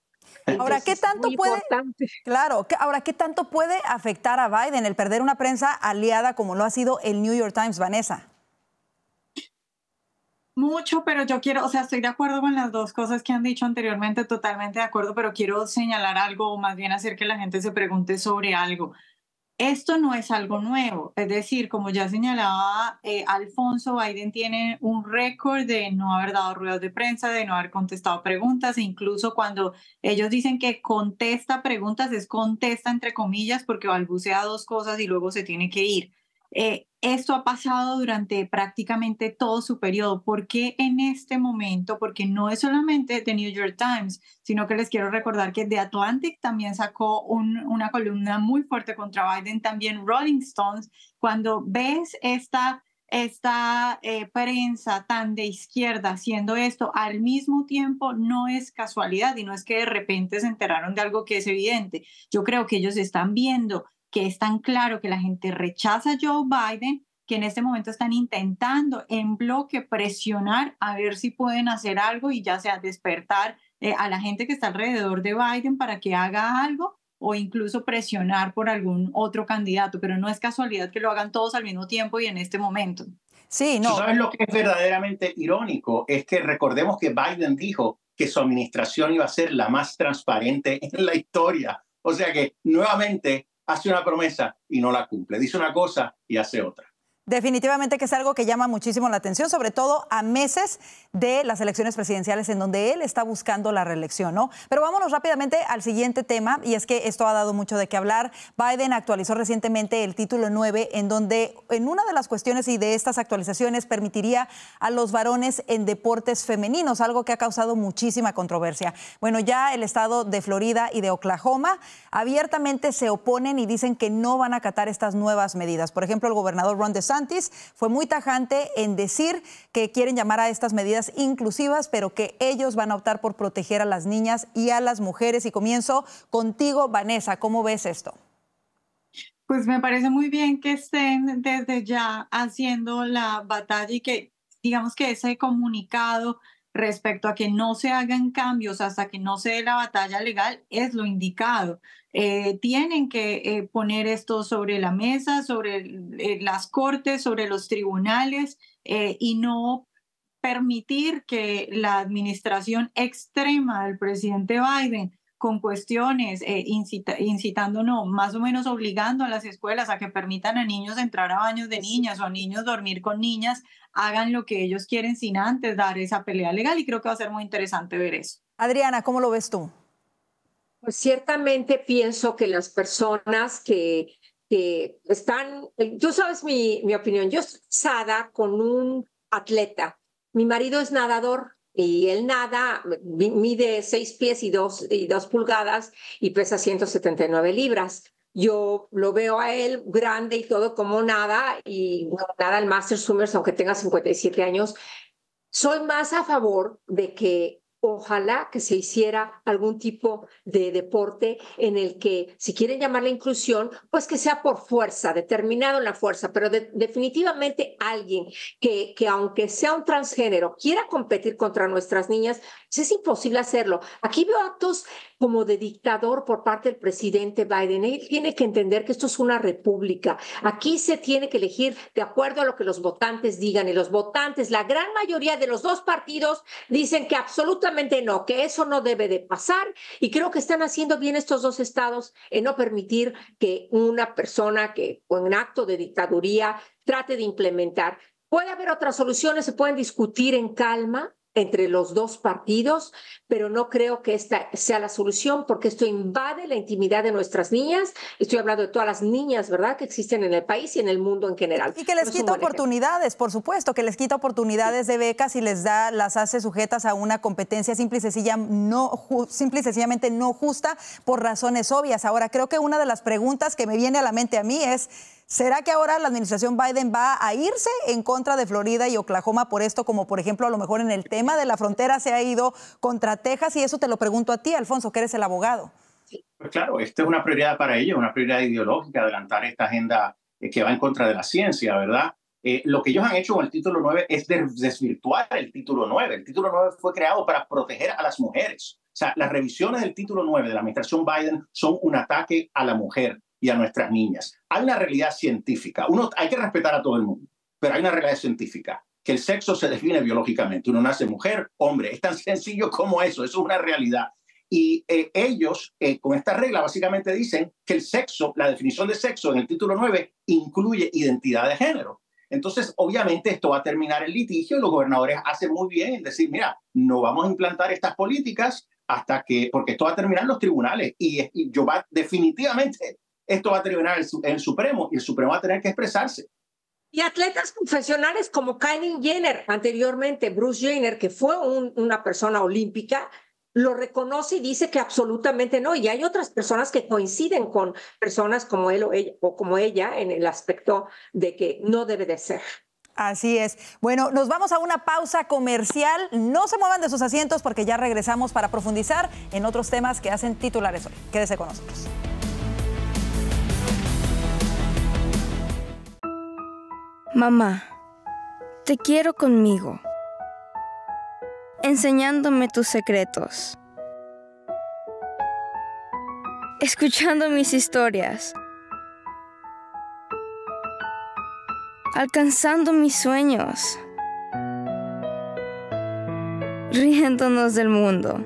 Ahora, ¿qué tanto puede? ahora, ¿qué tanto puede afectar a Biden el perder una prensa aliada como lo ha sido el New York Times, Vanessa? Mucho, pero yo quiero, o sea, estoy de acuerdo con las dos cosas que han dicho anteriormente, totalmente de acuerdo, pero quiero señalar algo o más bien hacer que la gente se pregunte sobre algo. Esto no es algo nuevo, es decir, como ya señalaba eh, Alfonso, Biden tiene un récord de no haber dado ruedas de prensa, de no haber contestado preguntas, e incluso cuando ellos dicen que contesta preguntas, es contesta entre comillas porque balbucea dos cosas y luego se tiene que ir. Eh, esto ha pasado durante prácticamente todo su periodo. ¿Por qué en este momento? Porque no es solamente The New York Times, sino que les quiero recordar que The Atlantic también sacó una columna muy fuerte contra Biden, también Rolling Stones. Cuando ves esta, esta eh, prensa tan de izquierda haciendo esto al mismo tiempo, no es casualidad y no es que de repente se enteraron de algo que es evidente. Yo creo que ellos están viendo que es tan claro que la gente rechaza a Joe Biden, que en este momento están intentando en bloque presionar a ver si pueden hacer algo y ya sea despertar eh, a la gente que está alrededor de Biden para que haga algo o incluso presionar por algún otro candidato, pero no es casualidad que lo hagan todos al mismo tiempo y en este momento. Sí, no. ¿Sabes lo que es verdaderamente irónico? Es que recordemos que Biden dijo que su administración iba a ser la más transparente en la historia. O sea que nuevamente hace una promesa y no la cumple, dice una cosa y hace otra. Definitivamente que es algo que llama muchísimo la atención, sobre todo a meses de las elecciones presidenciales en donde él está buscando la reelección, ¿no? Pero vámonos rápidamente al siguiente tema y es que esto ha dado mucho de qué hablar. Biden actualizó recientemente el título 9 en donde en una de las cuestiones y de estas actualizaciones permitiría a los varones en deportes femeninos, algo que ha causado muchísima controversia. Bueno, ya el estado de Florida y de Oklahoma abiertamente se oponen y dicen que no van a acatar estas nuevas medidas. Por ejemplo, el gobernador Ron DeSantis fue muy tajante en decir que quieren llamar a estas medidas inclusivas, pero que ellos van a optar por proteger a las niñas y a las mujeres. Y comienzo contigo, Vanessa, ¿cómo ves esto? Pues me parece muy bien que estén desde ya haciendo la batalla y que digamos que ese comunicado respecto a que no se hagan cambios hasta que no se dé la batalla legal es lo indicado. Eh, tienen que eh, poner esto sobre la mesa, sobre eh, las cortes, sobre los tribunales y no permitir que la administración extrema del presidente Biden con cuestiones, eh, incitándonos, incitando, no, más o menos obligando a las escuelas a que permitan a niños entrar a baños de niñas o a niños dormir con niñas, hagan lo que ellos quieren sin antes dar esa pelea legal y creo que va a ser muy interesante ver eso. Adriana, ¿cómo lo ves tú? Pues ciertamente pienso que las personas que, que están, eh, tú sabes mi, mi opinión, yo estoy casada con un atleta, mi marido es nadador, y él nada, mide seis pies y 2 dos pulgadas y pesa 179 libras. Yo lo veo a él grande y todo como nada, y nada el Master Summers, aunque tenga 57 años. Soy más a favor de que ojalá que se hiciera algún tipo de deporte en el que, si quieren llamar la inclusión, pues que sea por fuerza, determinado en la fuerza, pero definitivamente alguien que, que, aunque sea un transgénero, quiera competir contra nuestras niñas, pues es imposible hacerlo. Aquí veo actos como de dictador por parte del presidente Biden. Él tiene que entender que esto es una república. Aquí se tiene que elegir de acuerdo a lo que los votantes digan. Y los votantes, la gran mayoría de los dos partidos, dicen que absolutamente no, que eso no debe de pasar. Y creo que están haciendo bien estos dos estados en no permitir que una persona que en un acto de dictaduría trate de implementar. Puede haber otras soluciones, se pueden discutir en calma, entre los dos partidos, pero no creo que esta sea la solución porque esto invade la intimidad de nuestras niñas. Estoy hablando de todas las niñas, ¿verdad?, que existen en el país y en el mundo en general. Y que les quita oportunidades, por supuesto, que les quita oportunidades de becas y les da, las hace sujetas a una competencia simple no, simple y sencillamente no justa por razones obvias. Ahora, creo que una de las preguntas que me viene a la mente a mí es ¿Será que ahora la administración Biden va a irse en contra de Florida y Oklahoma por esto, como por ejemplo a lo mejor en el tema de la frontera se ha ido contra Texas? Y eso te lo pregunto a ti, Alfonso, que eres el abogado. Pues claro, esta es una prioridad para ellos, una prioridad ideológica, adelantar esta agenda eh, que va en contra de la ciencia, ¿verdad? Eh, lo que ellos han hecho con el título 9 es desvirtuar el título 9. El título 9 fue creado para proteger a las mujeres. O sea, las revisiones del título 9 de la administración Biden son un ataque a la mujer y a nuestras niñas. Hay una realidad científica. Uno, hay que respetar a todo el mundo, pero hay una realidad científica, que el sexo se define biológicamente. Uno nace mujer, hombre. Es tan sencillo como eso, eso es una realidad. Y eh, ellos, eh, con esta regla, básicamente dicen que el sexo, la definición de sexo en el título 9, incluye identidad de género. Entonces, obviamente, esto va a terminar el litigio y los gobernadores hacen muy bien en decir, mira, no vamos a implantar estas políticas hasta que, porque esto va a terminar en los tribunales y, y yo va, definitivamente esto va a terminar en el, Supremo y el Supremo va a tener que expresarse. Y atletas profesionales como Kylie Jenner, anteriormente Bruce Jenner, que fue una persona olímpica, lo reconoce y dice que absolutamente no. Y hay otras personas que coinciden con personas como él o ella, o como ella en el aspecto de que no debe de ser. Así es. Bueno, nos vamos a una pausa comercial. No se muevan de sus asientos porque ya regresamos para profundizar en otros temas que hacen titulares hoy. Quédese con nosotros. Mamá, te quiero conmigo, enseñándome tus secretos, escuchando mis historias, alcanzando mis sueños, riéndonos del mundo.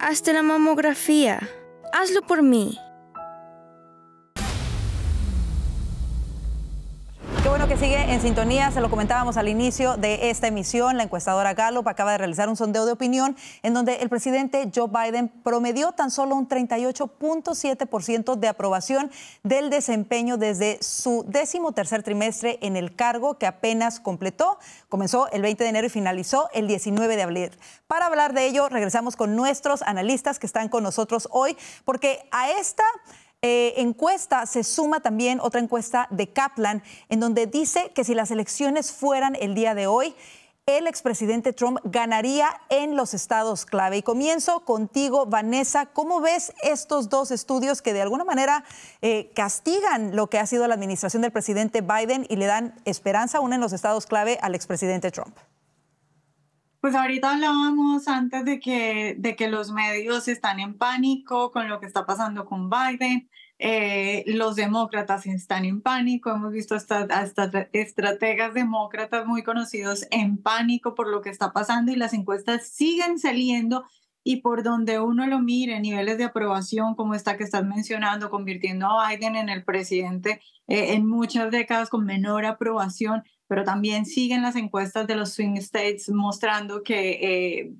Hazte la mamografía, hazlo por mí. sigue en sintonía, se lo comentábamos al inicio de esta emisión, la encuestadora Gallup acaba de realizar un sondeo de opinión en donde el presidente Joe Biden promedió tan solo un 38.7% de aprobación del desempeño desde su décimo tercer trimestre en el cargo que apenas completó. Comenzó el 20 de enero y finalizó el 19 de abril. Para hablar de ello, regresamos con nuestros analistas que están con nosotros hoy, porque a esta... Eh, encuesta se suma también otra encuesta de Kaplan, en donde dice que si las elecciones fueran el día de hoy, el expresidente Trump ganaría en los estados clave. Y comienzo contigo, Vanessa. ¿Cómo ves estos dos estudios que de alguna manera eh, castigan lo que ha sido la administración del presidente Biden y le dan esperanza aún en los estados clave al expresidente Trump? Pues ahorita hablábamos antes de que, de que los medios están en pánico con lo que está pasando con Biden. Eh, los demócratas están en pánico. Hemos visto hasta, hasta, estrategas demócratas muy conocidos en pánico por lo que está pasando y las encuestas siguen saliendo y por donde uno lo mire, niveles de aprobación como esta que estás mencionando, convirtiendo a Biden en el presidente eh, en muchas décadas con menor aprobación, pero también siguen las encuestas de los swing states mostrando que eh,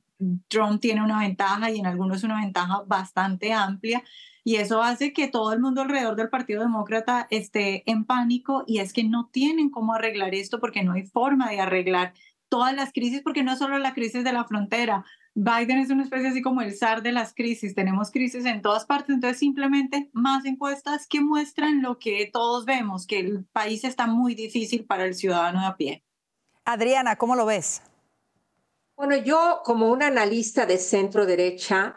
Trump tiene una ventaja y en algunos una ventaja bastante amplia. Y eso hace que todo el mundo alrededor del Partido Demócrata esté en pánico y es que no tienen cómo arreglar esto porque no hay forma de arreglar todas las crisis, porque no es solo la crisis de la frontera, Biden es una especie así como el zar de las crisis, tenemos crisis en todas partes, entonces simplemente más encuestas que muestran lo que todos vemos, que el país está muy difícil para el ciudadano de a pie. Adriana, ¿cómo lo ves? Bueno, yo como una analista de centro derecha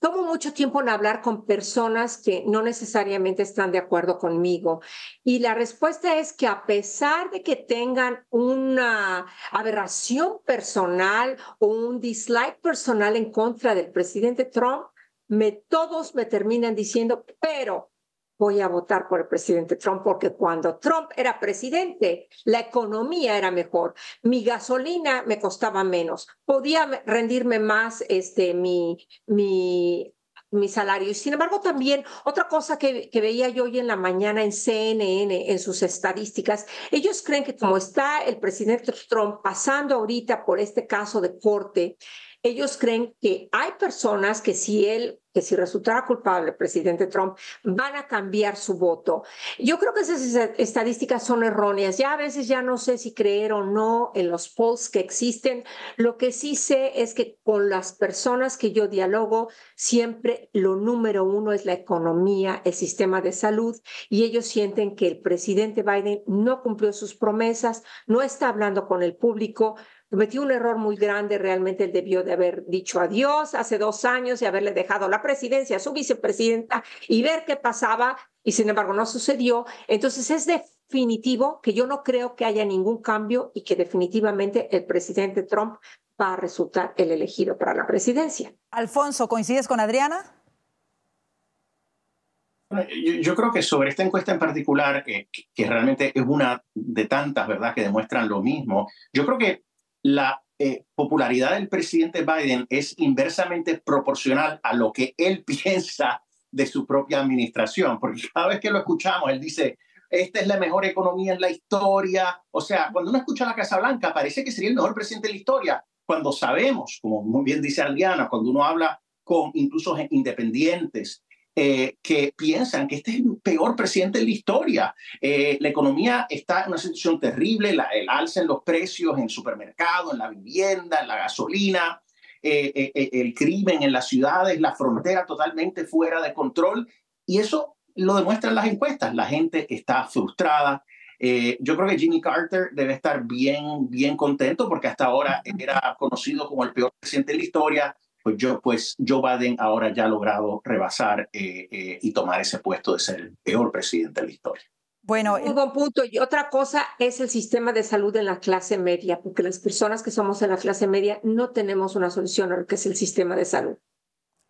tomo mucho tiempo en hablar con personas que no necesariamente están de acuerdo conmigo. Y la respuesta es que a pesar de que tengan una aberración personal o un dislike personal en contra del presidente Trump, me, todos me terminan diciendo, pero voy a votar por el presidente Trump porque cuando Trump era presidente, la economía era mejor, mi gasolina me costaba menos, podía rendirme más este, mi, mi, mi salario. Y sin embargo, también otra cosa que, que veía yo hoy en la mañana en CNN, en sus estadísticas, ellos creen que como está el presidente Trump pasando ahorita por este caso de corte, ellos creen que hay personas que si él, que si resultara culpable el presidente Trump, van a cambiar su voto. Yo creo que esas estadísticas son erróneas. Ya a veces ya no sé si creer o no en los polls que existen. Lo que sí sé es que con las personas que yo dialogo, siempre lo número uno es la economía, el sistema de salud, y ellos sienten que el presidente Biden no cumplió sus promesas, no está hablando con el público, cometió un error muy grande, realmente él debió de haber dicho adiós hace dos años y haberle dejado la presidencia a su vicepresidenta y ver qué pasaba y sin embargo no sucedió. Entonces es definitivo que yo no creo que haya ningún cambio y que definitivamente el presidente Trump va a resultar el elegido para la presidencia. Alfonso, ¿coincides con Adriana? Yo, creo que sobre esta encuesta en particular, eh, que, realmente es una de tantas, ¿verdad?, que demuestran lo mismo, yo creo que la eh, popularidad del presidente Biden es inversamente proporcional a lo que él <laughs> piensa de su propia administración, porque cada vez que lo escuchamos, él dice, esta es la mejor economía en la historia. O sea, cuando uno escucha a la Casa Blanca, parece que sería el mejor presidente de la historia, cuando sabemos, como muy bien dice Adriana, cuando uno habla con incluso independientes, eh, que piensan que este es el peor presidente de la historia. Eh, la economía está en una situación terrible, el alza en los precios en supermercado, en la vivienda, en la gasolina, eh, el crimen en las ciudades, la frontera totalmente fuera de control. Y eso lo demuestran las encuestas. La gente está frustrada. yo creo que Jimmy Carter debe estar bien, bien contento porque hasta ahora era conocido como el peor presidente de la historia pues yo, pues Joe Biden ahora ya ha logrado rebasar eh, eh, y tomar ese puesto de ser el peor presidente de la historia. Bueno, un buen punto. Y otra cosa es el sistema de salud en la clase media, porque las personas que somos en la clase media no tenemos una solución a lo que es el sistema de salud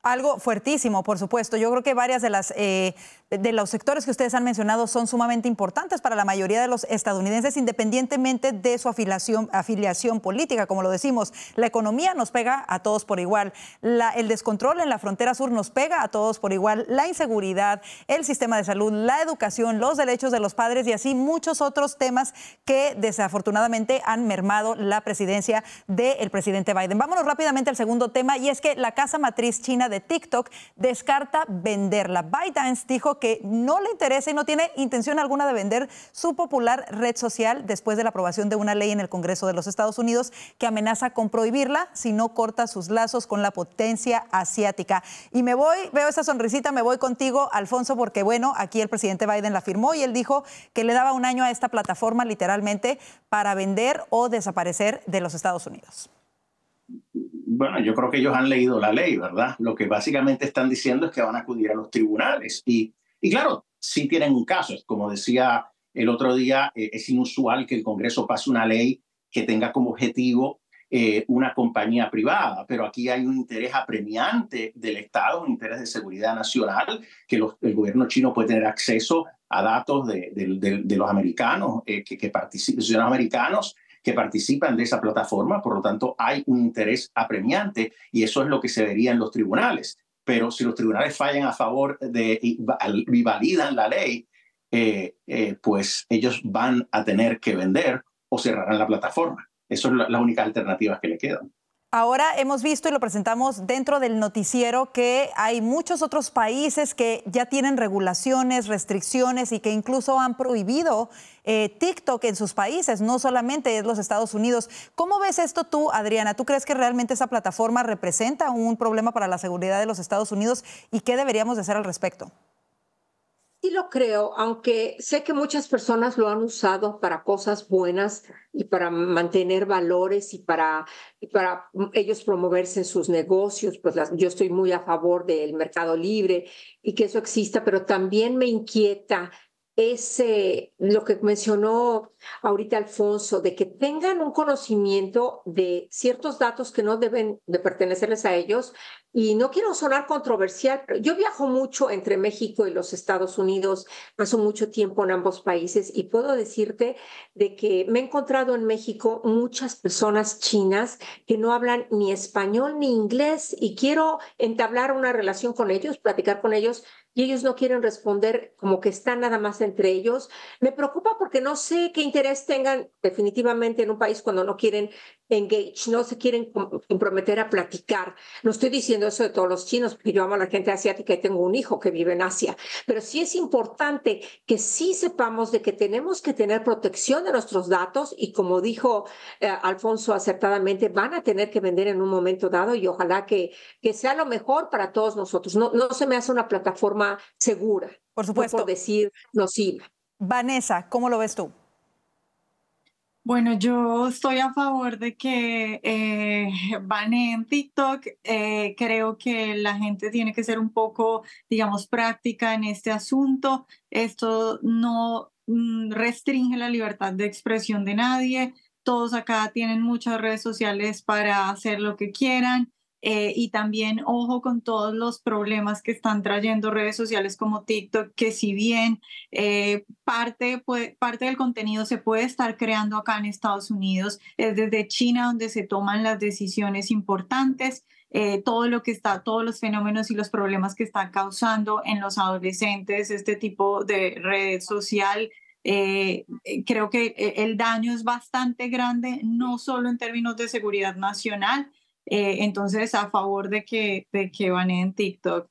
algo fuertísimo, por supuesto. Yo creo que varias de las eh, de los sectores que ustedes han mencionado son sumamente importantes para la mayoría de los estadounidenses, independientemente de su afiliación, afiliación política, como lo decimos. La economía nos pega a todos por igual. La, el descontrol en la frontera sur nos pega a todos por igual. La inseguridad, el sistema de salud, la educación, los derechos de los padres y así muchos otros temas que desafortunadamente han mermado la presidencia del presidente Biden. Vámonos rápidamente al segundo tema y es que la casa matriz china de TikTok, descarta venderla. Biden dijo que no le interesa y no tiene intención alguna de vender su popular red social después de la aprobación de una ley en el Congreso de los Estados Unidos que amenaza con prohibirla si no corta sus lazos con la potencia asiática. Y me voy, veo esa sonrisita, me voy contigo, Alfonso, porque bueno, aquí el presidente Biden la firmó y él dijo que le daba un año a esta plataforma literalmente para vender o desaparecer de los Estados Unidos bueno, yo creo que ellos han leído la ley, ¿verdad? Lo que básicamente están diciendo es que van a acudir a los tribunales. Y, y claro, sí tienen un caso. Como decía el otro día, eh, es inusual que el Congreso pase una ley que tenga como objetivo eh, una compañía privada, pero aquí hay un interés apremiante del Estado, un interés de seguridad nacional, que el gobierno chino puede tener acceso a datos de, los americanos, eh, que, participen los ciudadanos americanos que participan de esa plataforma, por lo tanto hay un interés apremiante y eso es lo que se vería en los tribunales. Pero si los tribunales fallan a favor de y, validan la ley, eh, eh, pues ellos van a tener que vender o cerrarán la plataforma. Esas son las la únicas alternativas que le quedan. Ahora hemos visto y lo presentamos dentro del noticiero que hay muchos otros países que ya tienen regulaciones, restricciones y que incluso han prohibido eh, TikTok en sus países, no solamente es los Estados Unidos. ¿Cómo ves esto tú, Adriana? ¿Tú crees que realmente esa plataforma representa un problema para la seguridad de los Estados Unidos y qué deberíamos hacer al respecto? Sí lo creo, aunque sé que muchas personas lo han usado para cosas buenas y para mantener valores y para, y para ellos promoverse en sus negocios. Pues yo estoy muy a favor del mercado libre y que eso exista, pero también me inquieta es lo que mencionó ahorita Alfonso, de que tengan un conocimiento de ciertos datos que no deben de pertenecerles a ellos. Y no quiero sonar controversial, yo viajo mucho entre México y los Estados Unidos, paso mucho tiempo en ambos países y puedo decirte de que me he encontrado en México muchas personas chinas que no hablan ni español ni inglés y quiero entablar una relación con ellos, platicar con ellos, y ellos no quieren responder como que están nada más entre ellos. Me preocupa porque no sé qué interés tengan definitivamente en un país cuando no quieren engage, no se quieren comprometer a platicar. No estoy diciendo eso de todos los chinos, porque yo amo a la gente asiática y tengo un hijo que vive en Asia, pero sí es importante que sí sepamos de que tenemos que tener protección de nuestros datos y como dijo eh, Alfonso acertadamente, van a tener que vender en un momento dado y ojalá que, que sea lo mejor para todos nosotros. No, no se me hace una plataforma segura. Por supuesto. No por decir Vanessa, ¿cómo lo ves tú? Bueno, yo estoy a favor de que eh, <laughs> en TikTok. Eh, creo que la gente tiene que ser un poco, digamos, práctica en este asunto. Esto no mm, restringe la libertad de expresión de nadie. Todos acá tienen muchas redes sociales para hacer lo que quieran. Eh, y también ojo con todos los problemas que están trayendo redes sociales como TikTok, que si bien eh, parte, parte del contenido se puede estar creando acá en Estados Unidos, es desde China donde se toman las decisiones importantes. Eh, todo lo que está, todos los fenómenos y los problemas que están causando en los adolescentes este tipo de red social, creo que el daño es bastante grande, no solo en términos de seguridad nacional, eh, entonces, a favor de que, de que baneen TikTok.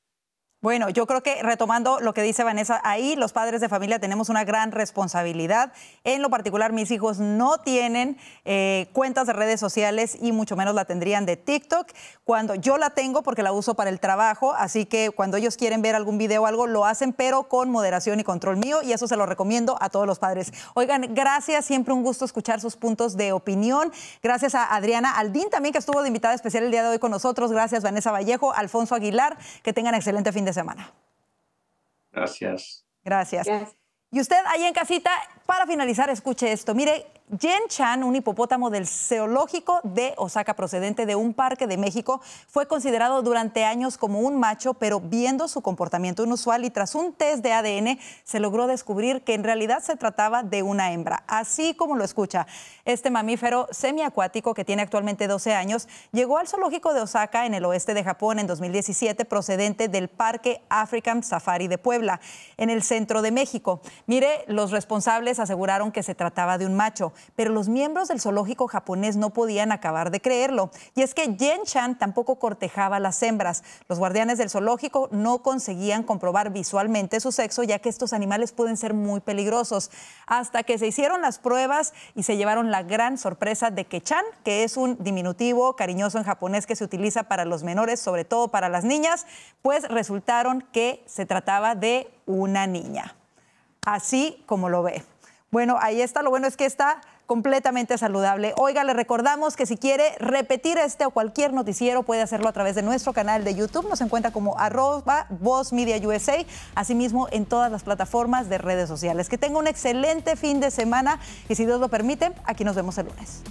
Bueno, yo creo que retomando lo que dice Vanessa, ahí los padres de familia tenemos una gran responsabilidad. En lo particular, mis hijos no tienen eh, cuentas de redes sociales y mucho menos la tendrían de TikTok. Cuando yo la tengo porque la uso para el trabajo, así que cuando ellos quieren ver algún video o algo, lo hacen, pero con moderación y control mío, y eso se lo recomiendo a todos los padres. Oigan, gracias, siempre un gusto escuchar sus puntos de opinión. Gracias a Adriana Aldín también, que estuvo de invitada especial el día de hoy con nosotros. Gracias, Vanessa Vallejo, Alfonso Aguilar, que tengan excelente fin de semana. Gracias. Gracias. Gracias. Y usted ahí en casita, para finalizar, escuche esto. Mire, Jen Chan, un hipopótamo del zoológico de Osaka procedente de un parque de México, fue considerado durante años como un macho, pero viendo su comportamiento inusual y tras un test de ADN se logró descubrir que en realidad se trataba de una hembra. Así como lo escucha, este mamífero semiacuático que tiene actualmente 12 años llegó al zoológico de Osaka en el oeste de Japón en 2017 procedente del Parque African Safari de Puebla, en el centro de México. Mire, los responsables aseguraron que se trataba de un macho pero los miembros del zoológico japonés no podían acabar de creerlo. Y es que Yen Chan tampoco cortejaba a las hembras. Los guardianes del zoológico no conseguían comprobar visualmente su sexo, ya que estos animales pueden ser muy peligrosos. Hasta que se hicieron las pruebas y se llevaron la gran sorpresa de que Chan, que es un diminutivo cariñoso en japonés que se utiliza para los menores, sobre todo para las niñas, pues resultaron que se trataba de una niña. Así como lo ve. Bueno, ahí está. Lo bueno es que está completamente saludable. Oiga, le recordamos que si quiere repetir este o cualquier noticiero, puede hacerlo a través de nuestro canal de YouTube. Nos encuentra como arroba Voz Media USA, asimismo en todas las plataformas de redes sociales. Que tenga un excelente fin de semana y si Dios lo permite, aquí nos vemos el lunes.